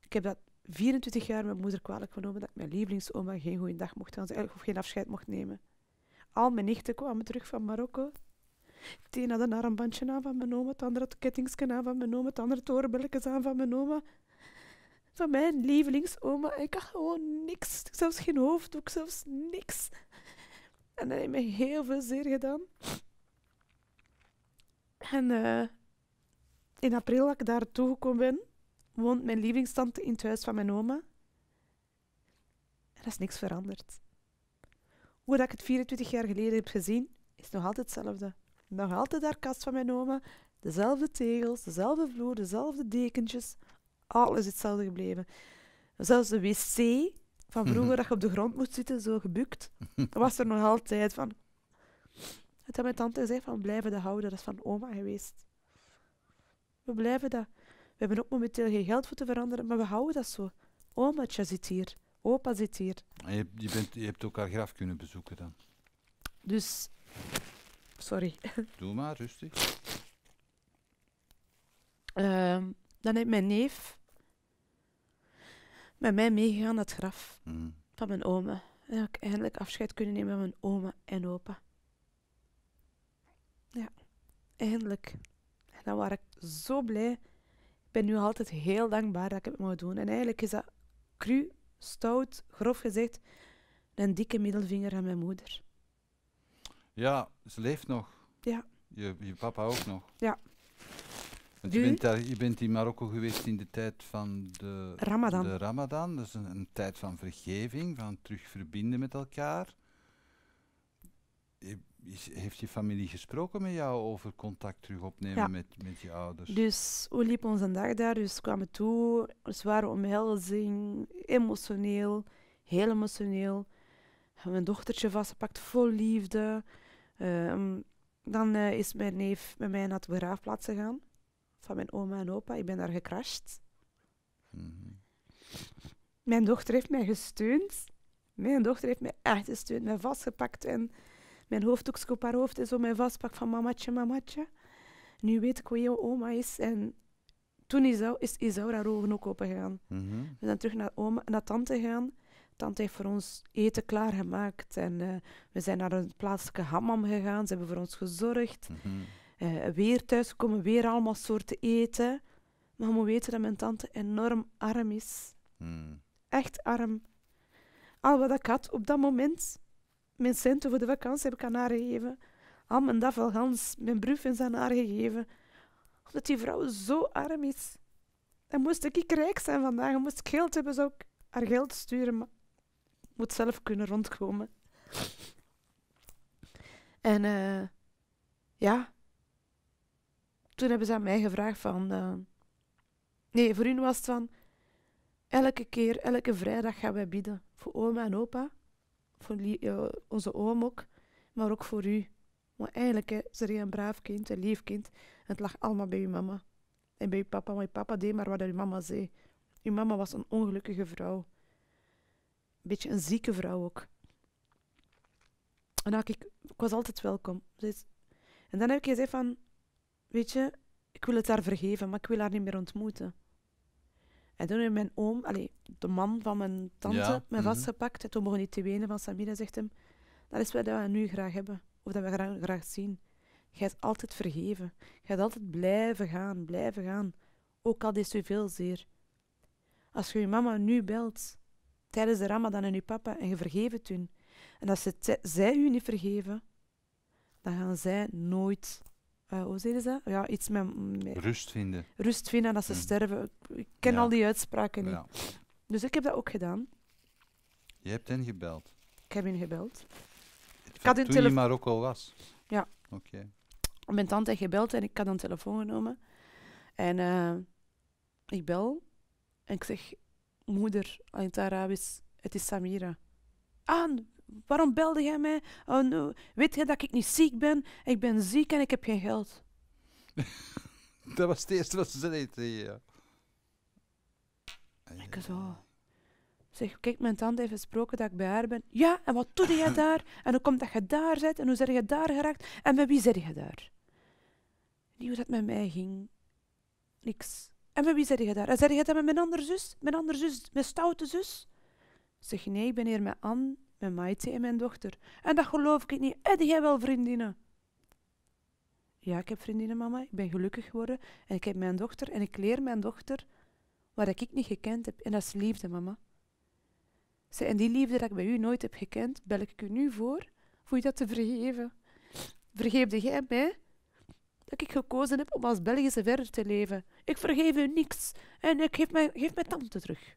Ik heb dat 24 jaar mijn moeder kwalijk genomen dat ik mijn lievelingsoma geen goede dag mocht gaan of geen afscheid mocht nemen. Al mijn nichten kwamen terug van Marokko. Het een had een armbandje aan van mijn oma, het andere had kettingsken aan van mijn oma, het andere torenbelletjes aan van mijn oma. Van mijn lievelingsoma. Ik had gewoon niks. Zelfs geen hoofddoek, zelfs niks. En dat heeft me heel veel zeer gedaan. En eh, in april, dat ik daar toegekomen ben, woont mijn lievelingstante in het huis van mijn oma. er is niks veranderd. Hoe dat ik het 24 jaar geleden heb gezien, is nog altijd hetzelfde. Nog altijd daar kast van mijn oma, dezelfde tegels, dezelfde vloer, dezelfde dekentjes. Alles is hetzelfde gebleven. Zelfs de wc van vroeger mhm. dat je op de grond moest zitten, zo gebukt, was er nog altijd van. Het had mijn tante gezegd van blijven dat houden, dat is van oma geweest. We blijven dat. We hebben ook momenteel geen geld voor te veranderen, maar we houden dat zo. Oma zit hier, opa zit hier. Je, bent, je hebt ook haar graf kunnen bezoeken dan. Dus, sorry. Doe maar, rustig. Uh, dan heeft mijn neef met mij meegegaan naar het graf hmm. van mijn oma. En heb ik eindelijk afscheid kunnen nemen van mijn oma en opa. Ja, eindelijk. En dan was ik zo blij. Ik ben nu altijd heel dankbaar dat ik het mocht doen. En eigenlijk is dat cru, stout, grof gezegd, een dikke middelvinger aan mijn moeder. Ja, ze leeft nog. Ja. Je, je papa ook nog. Ja. Want je bent, daar, je bent in Marokko geweest in de tijd van de Ramadan. De Ramadan. Dus een, een tijd van vergeving, van terugverbinden met elkaar. Je heeft je familie gesproken met jou over contact terug opnemen met, met je ouders? Dus hoe liep onze dag daar? Dus kwamen toe, zware omhelzing, emotioneel, heel emotioneel. Mijn dochtertje vastgepakt, vol liefde. Ehm, dan eh, is mijn neef met mij naar de begraafplaats gegaan van mijn oma en opa. Ik ben daar gecrashed. Mhm. Mijn dochter heeft mij gesteund. Mijn dochter heeft mij echt gesteund, mij vastgepakt en mijn hoofddoekje op haar hoofd en zo mijn vastpak van mamatje, mamatje. Nu weet ik hoe jouw oma is. En toen is, is Isaura haar ogen ook opengegaan. gegaan. Mhm. We zijn terug naar, oma, naar tante gegaan. Tante heeft voor ons eten klaargemaakt. En eh, we zijn naar een plaatselijke hammam gegaan. Ze hebben voor ons gezorgd. Mhm. Eh, weer thuis komen, weer allemaal soorten eten. Maar we moet weten dat mijn tante enorm arm is. Mm. Echt arm. Al wat ik had op dat moment mijn centen voor de vakantie heb ik aan haar gegeven. Al mijn dafelgans, mijn brief is aan haar gegeven. Omdat die vrouw zo arm is. Dan moest ik rijk zijn vandaag. moest ik geld hebben, zou ik haar geld sturen. Maar moet zelf kunnen rondkomen. En eh, ja, toen hebben ze aan mij gevraagd van... Eh, nee, voor hun was het van... Elke keer, elke vrijdag gaan wij bidden voor oma en opa voor eh, onze oom ook, maar ook voor u. Want eigenlijk hè, was je een braaf kind, een lief kind. Het lag allemaal bij uw mama. En bij uw papa, want uw papa deed maar wat uw mama zei. Uw mama was een ongelukkige vrouw. Een beetje een zieke vrouw ook. En ik, ik was altijd welkom. En dan heb ik gezegd van, weet je, ik wil het haar vergeven, maar ik wil haar niet meer ontmoeten. En toen heeft mijn oom, de man van mijn tante, ja. me mhm. vastgepakt. En toen begon niet te wenen van Samira. Zegt hem, dat is wat we nu graag hebben. Of dat we graag, graag zien. Je gaat altijd vergeven. Je gaat altijd blijven gaan, blijven gaan. Ook al is u veel zeer. Als je je mama nu belt, tijdens de ramadan en je papa, en je vergeven hun, En als ze zij u niet vergeven, dan gaan zij nooit uh, hoe zeiden ze? Ja, iets met, Rust vinden. Rust vinden dat ze mhm. sterven. Ik ken al die uitspraken niet. Ja. Dus ik heb dat ook gedaan. Je hebt hen gebeld? Ik heb hen gebeld. ik had toen je maar ook al was? Ja. Oké. Mijn tante heeft gebeld en ik had een telefoon genomen. En eh, ik bel en ik zeg, moeder, in het Arabisch, het is Samira. Aan, waarom belde jij mij? Oh, Weet je dat ik niet ziek ben? Ik ben ziek en ik heb geen geld. dat was het eerste wat ze zei tegen Ik zo... Zeg, kijk, mijn tante heeft gesproken dat ik bij haar ben. Ja, en wat doe jij daar? En hoe komt dat je daar bent? En hoe ben je daar geraakt? En met wie ben je daar? Niet hoe dat met mij ging. Niks. En met wie zit je daar? En zeg je dat met mijn andere zus? Mijn andere zus, mijn stoute zus? zeg, nee, ik ben hier met Anne met Maite en mijn dochter. En dat geloof ik niet. Heb jij wel vriendinnen? Ja, ik heb vriendinnen, mama. Ik ben gelukkig geworden en ik heb mijn dochter en ik leer mijn dochter wat ik niet gekend heb. En dat is liefde, mama. Ze, en die liefde dat ik bij u nooit heb gekend, bel ik u nu voor, voor je dat te vergeven. Vergeefde jij mij dat ik gekozen heb om als Belgische verder te leven? Ik vergeef u niks en ik geef mijn, geef mijn tante terug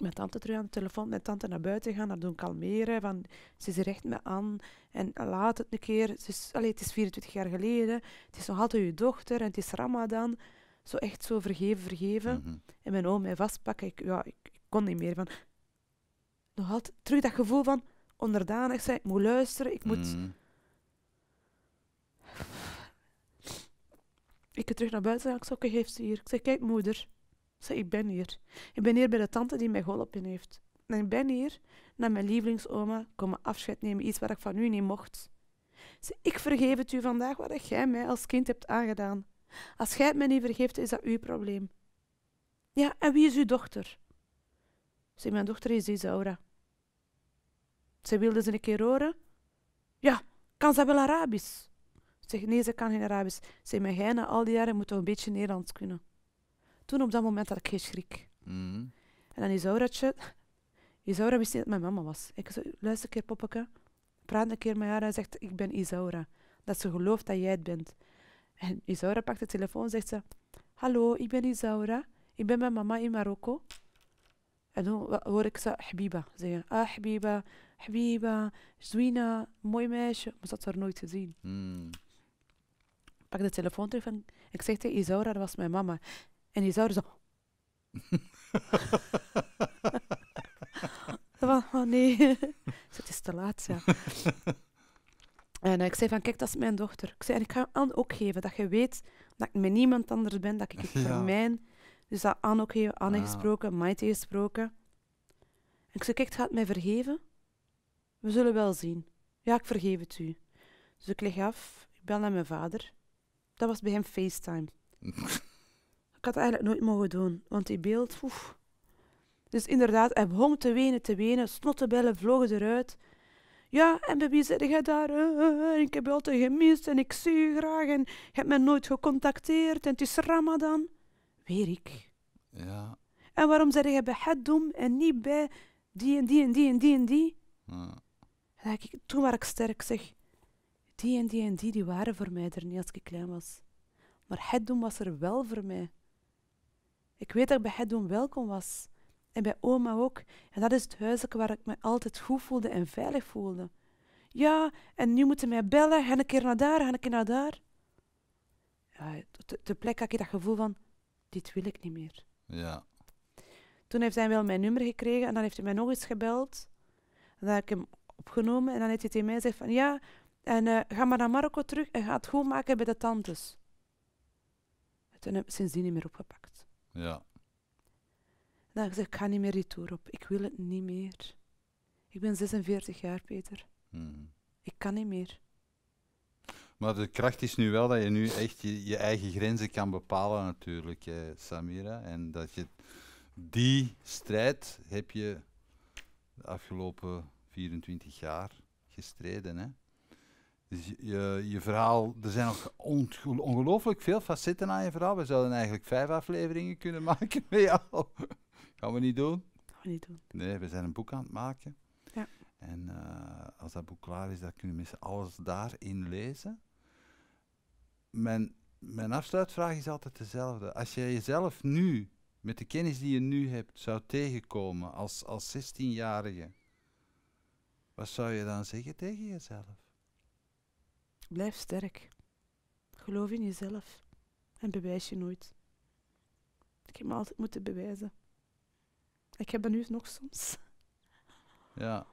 met tante terug aan de telefoon, met tante naar buiten gaan, haar doen kalmeren, van ze is er echt mee aan en laat het een keer. Ze is, het is 24 jaar geleden, het is nog altijd je dochter en het is Ramadan. Zo echt zo vergeven, vergeven. Mhm. En mijn oom mij vastpakken, ik, ja, ik, kon niet meer van... Nog altijd terug dat gevoel van onderdanig zijn, ik moet luisteren, ik moet... Mhm. Ik ga terug naar buiten en ik zeg, ze hier. Ik zeg, kijk moeder, Zeg, ik ben hier. Ik ben hier bij de tante die mij geholpen heeft. En ik ben hier naar mijn lievelingsoma komen afscheid nemen, iets waar ik van u niet mocht. Zeg, ik vergeef het u vandaag wat jij mij als kind hebt aangedaan. Als jij het mij niet vergeeft, is dat uw probleem. Ja, en wie is uw dochter? Zeg, mijn dochter is Isaura. Ze wilde ze een keer horen. Ja, kan ze wel Arabisch? Zeg, nee, ze kan geen Arabisch. Zeg, maar jij na al die jaren moet toch een beetje Nederlands kunnen. Toen op dat moment had ik geen schrik. Mm. En dan Isaura'tje, Isaura wist niet dat mijn mama was. Ik zei, luister een keer poppeke, praat een keer met haar en zegt, ik ben Isaura. Dat ze gelooft dat jij het bent. En Isaura pakt de telefoon en zegt ze, hallo, ik ben Isaura, ik ben mijn mama in Marokko. En toen hoor ik ze Habiba zeggen. Ah, Habiba, Habiba, Zwina, mooi meisje. Maar ze had haar nooit gezien. Mm. Ik pak de telefoon terug en ik zeg tegen Isaura, dat was mijn mama. En die zouden zo... van, oh nee, het is te laat, ja. En eh, ik zei van, kijk, dat is mijn dochter. Ik zei, en ik ga Anne ook geven, dat je weet dat ik met niemand anders ben, dat ik het voor mijn. Dus dat Anne ook geven, Anne ah. gesproken, Maite gesproken. En ik zei, kijk, het gaat mij vergeven. We zullen wel zien. Ja, ik vergeef het u. Dus ik leg af, ik bel naar mijn vader. Dat was bij hem FaceTime. had het eigenlijk nooit mogen doen, want die beeld, oef. Dus inderdaad, hij hong te wenen, te wenen, snottebellen vlogen eruit. Ja, en bij wie zit jij daar? Eh, eh, eh, ik heb je altijd gemist en ik zie je graag en je hebt me nooit gecontacteerd en het is Ramadan. Weer ik. Ja. En waarom zeg je bij doen, en niet bij die en die en die en die en die? ik, toen was ik sterk, zeg. Die en die en die, die waren voor mij er niet als ik klein was. Maar doen was er wel voor mij. Ik weet dat ik bij doen welkom was. En bij oma ook. En dat is het huisje waar ik me altijd goed voelde en veilig voelde. Ja, en nu moeten mij bellen. Ga een keer naar daar, ga een keer naar daar. Ja, plek plek had ik dat gevoel van, dit wil ik niet meer. Ja. Toen heeft hij wel mijn nummer gekregen en dan heeft hij mij nog eens gebeld. En dan heb ik hem opgenomen en dan heeft hij tegen mij gezegd van, ja, en eh, ga maar naar Marokko terug en ga het goed maken bij de tantes. En toen heb ik sindsdien niet meer opgepakt. Ja. Dan nou, zeg ik gezegd, ik ga niet meer retour op. Ik wil het niet meer. Ik ben 46 jaar, Peter. Mhm. Ik kan niet meer. Maar de kracht is nu wel dat je nu echt je, je eigen grenzen kan bepalen, natuurlijk, eh, Samira. En dat je die strijd heb je de afgelopen 24 jaar gestreden. Hè? Dus je, je verhaal, er zijn nog ongelooflijk veel facetten aan je verhaal. We zouden eigenlijk vijf afleveringen kunnen maken met jou. Gaan we niet doen? Gaan we niet doen. Nee, we zijn een boek aan het maken. Ja. En eh, als dat boek klaar is, dan kunnen mensen alles daarin lezen. Mijn, mijn afsluitvraag is altijd dezelfde. Als jij jezelf nu, met de kennis die je nu hebt, zou tegenkomen als, als 16-jarige, wat zou je dan zeggen tegen jezelf? Blijf sterk. Geloof in jezelf en bewijs je nooit. Ik heb me altijd moeten bewijzen. Ik heb dat nu nog soms. Ja.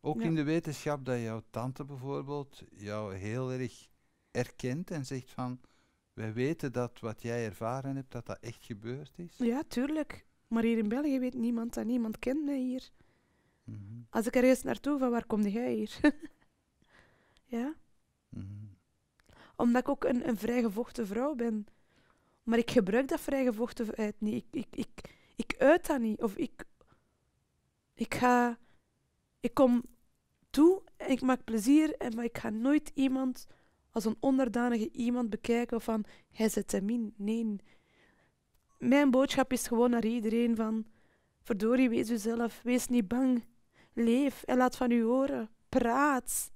Ook in de wetenschap dat jouw tante bijvoorbeeld jou heel erg erkent en zegt van wij weten dat wat jij ervaren hebt, dat dat echt gebeurd is. Ja, tuurlijk. Maar hier in België weet niemand dat. Niemand kent mij hier. Mhm. Als ik er eens naartoe, van waar kom jij hier? Ja. Mhm. Omdat ik ook een, een vrijgevochten vrouw ben. Maar ik gebruik dat uit niet. Ik, ik, ik, ik uit dat niet. Of ik, ik ga... Ik kom toe en ik maak plezier, en, maar ik ga nooit iemand als een onderdanige iemand bekijken of van... Hij zet hem in. Nee. Mijn boodschap is gewoon naar iedereen van... Verdorie, wees uzelf. Wees niet bang. Leef en laat van u horen. Praat.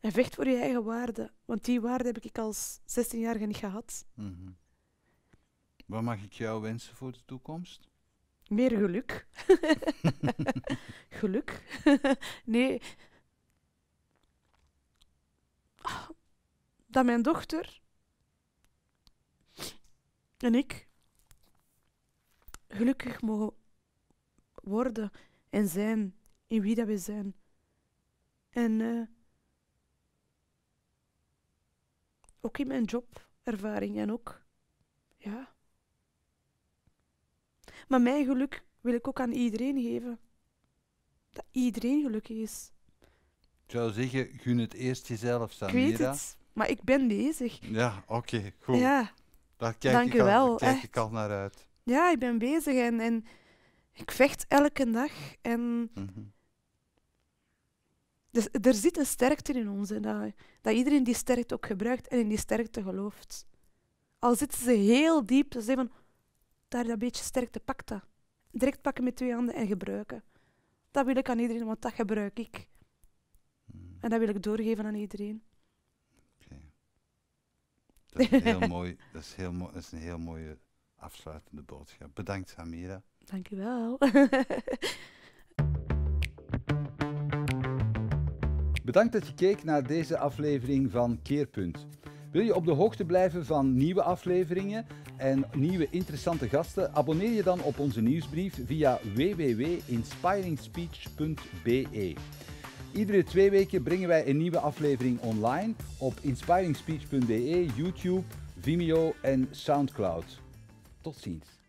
En vecht voor je eigen waarde. Want die waarde heb ik als 16-jarige niet gehad. Mhm. Wat mag ik jou wensen voor de toekomst? Meer geluk. geluk? nee. Ah, dat mijn dochter en ik gelukkig mogen worden en zijn in wie dat we zijn. En uh, ook in mijn jobervaring en ook, ja. Maar mijn geluk wil ik ook aan iedereen geven. Dat iedereen gelukkig is. Ik zou zeggen, gun het eerst jezelf, Samira. Ik weet het, maar ik ben bezig. Ja, oké, goed. Ja. Daar kijk, Dank ik, al, kijk ik al naar uit. Ja, ik ben bezig en, en ik vecht elke dag. En mhm. Dus er zit een sterkte in ons. en dat, dat iedereen die sterkte ook gebruikt en in die sterkte gelooft. Al zitten ze heel diep, ze zeggen daar dat beetje sterkte, pak dat. Direct pakken met twee handen en gebruiken. Dat wil ik aan iedereen, want dat gebruik ik. Hmm. En dat wil ik doorgeven aan iedereen. Okay. Dat, is heel mooi, dat, is dat is een heel mooie afsluitende boodschap. Bedankt, Samira. Dankjewel. Bedankt dat je keek naar deze aflevering van Keerpunt. Wil je op de hoogte blijven van nieuwe afleveringen en nieuwe interessante gasten? Abonneer je dan op onze nieuwsbrief via www.inspiringspeech.be. Iedere twee weken brengen wij een nieuwe aflevering online op inspiringspeech.be, YouTube, Vimeo en SoundCloud. Tot ziens.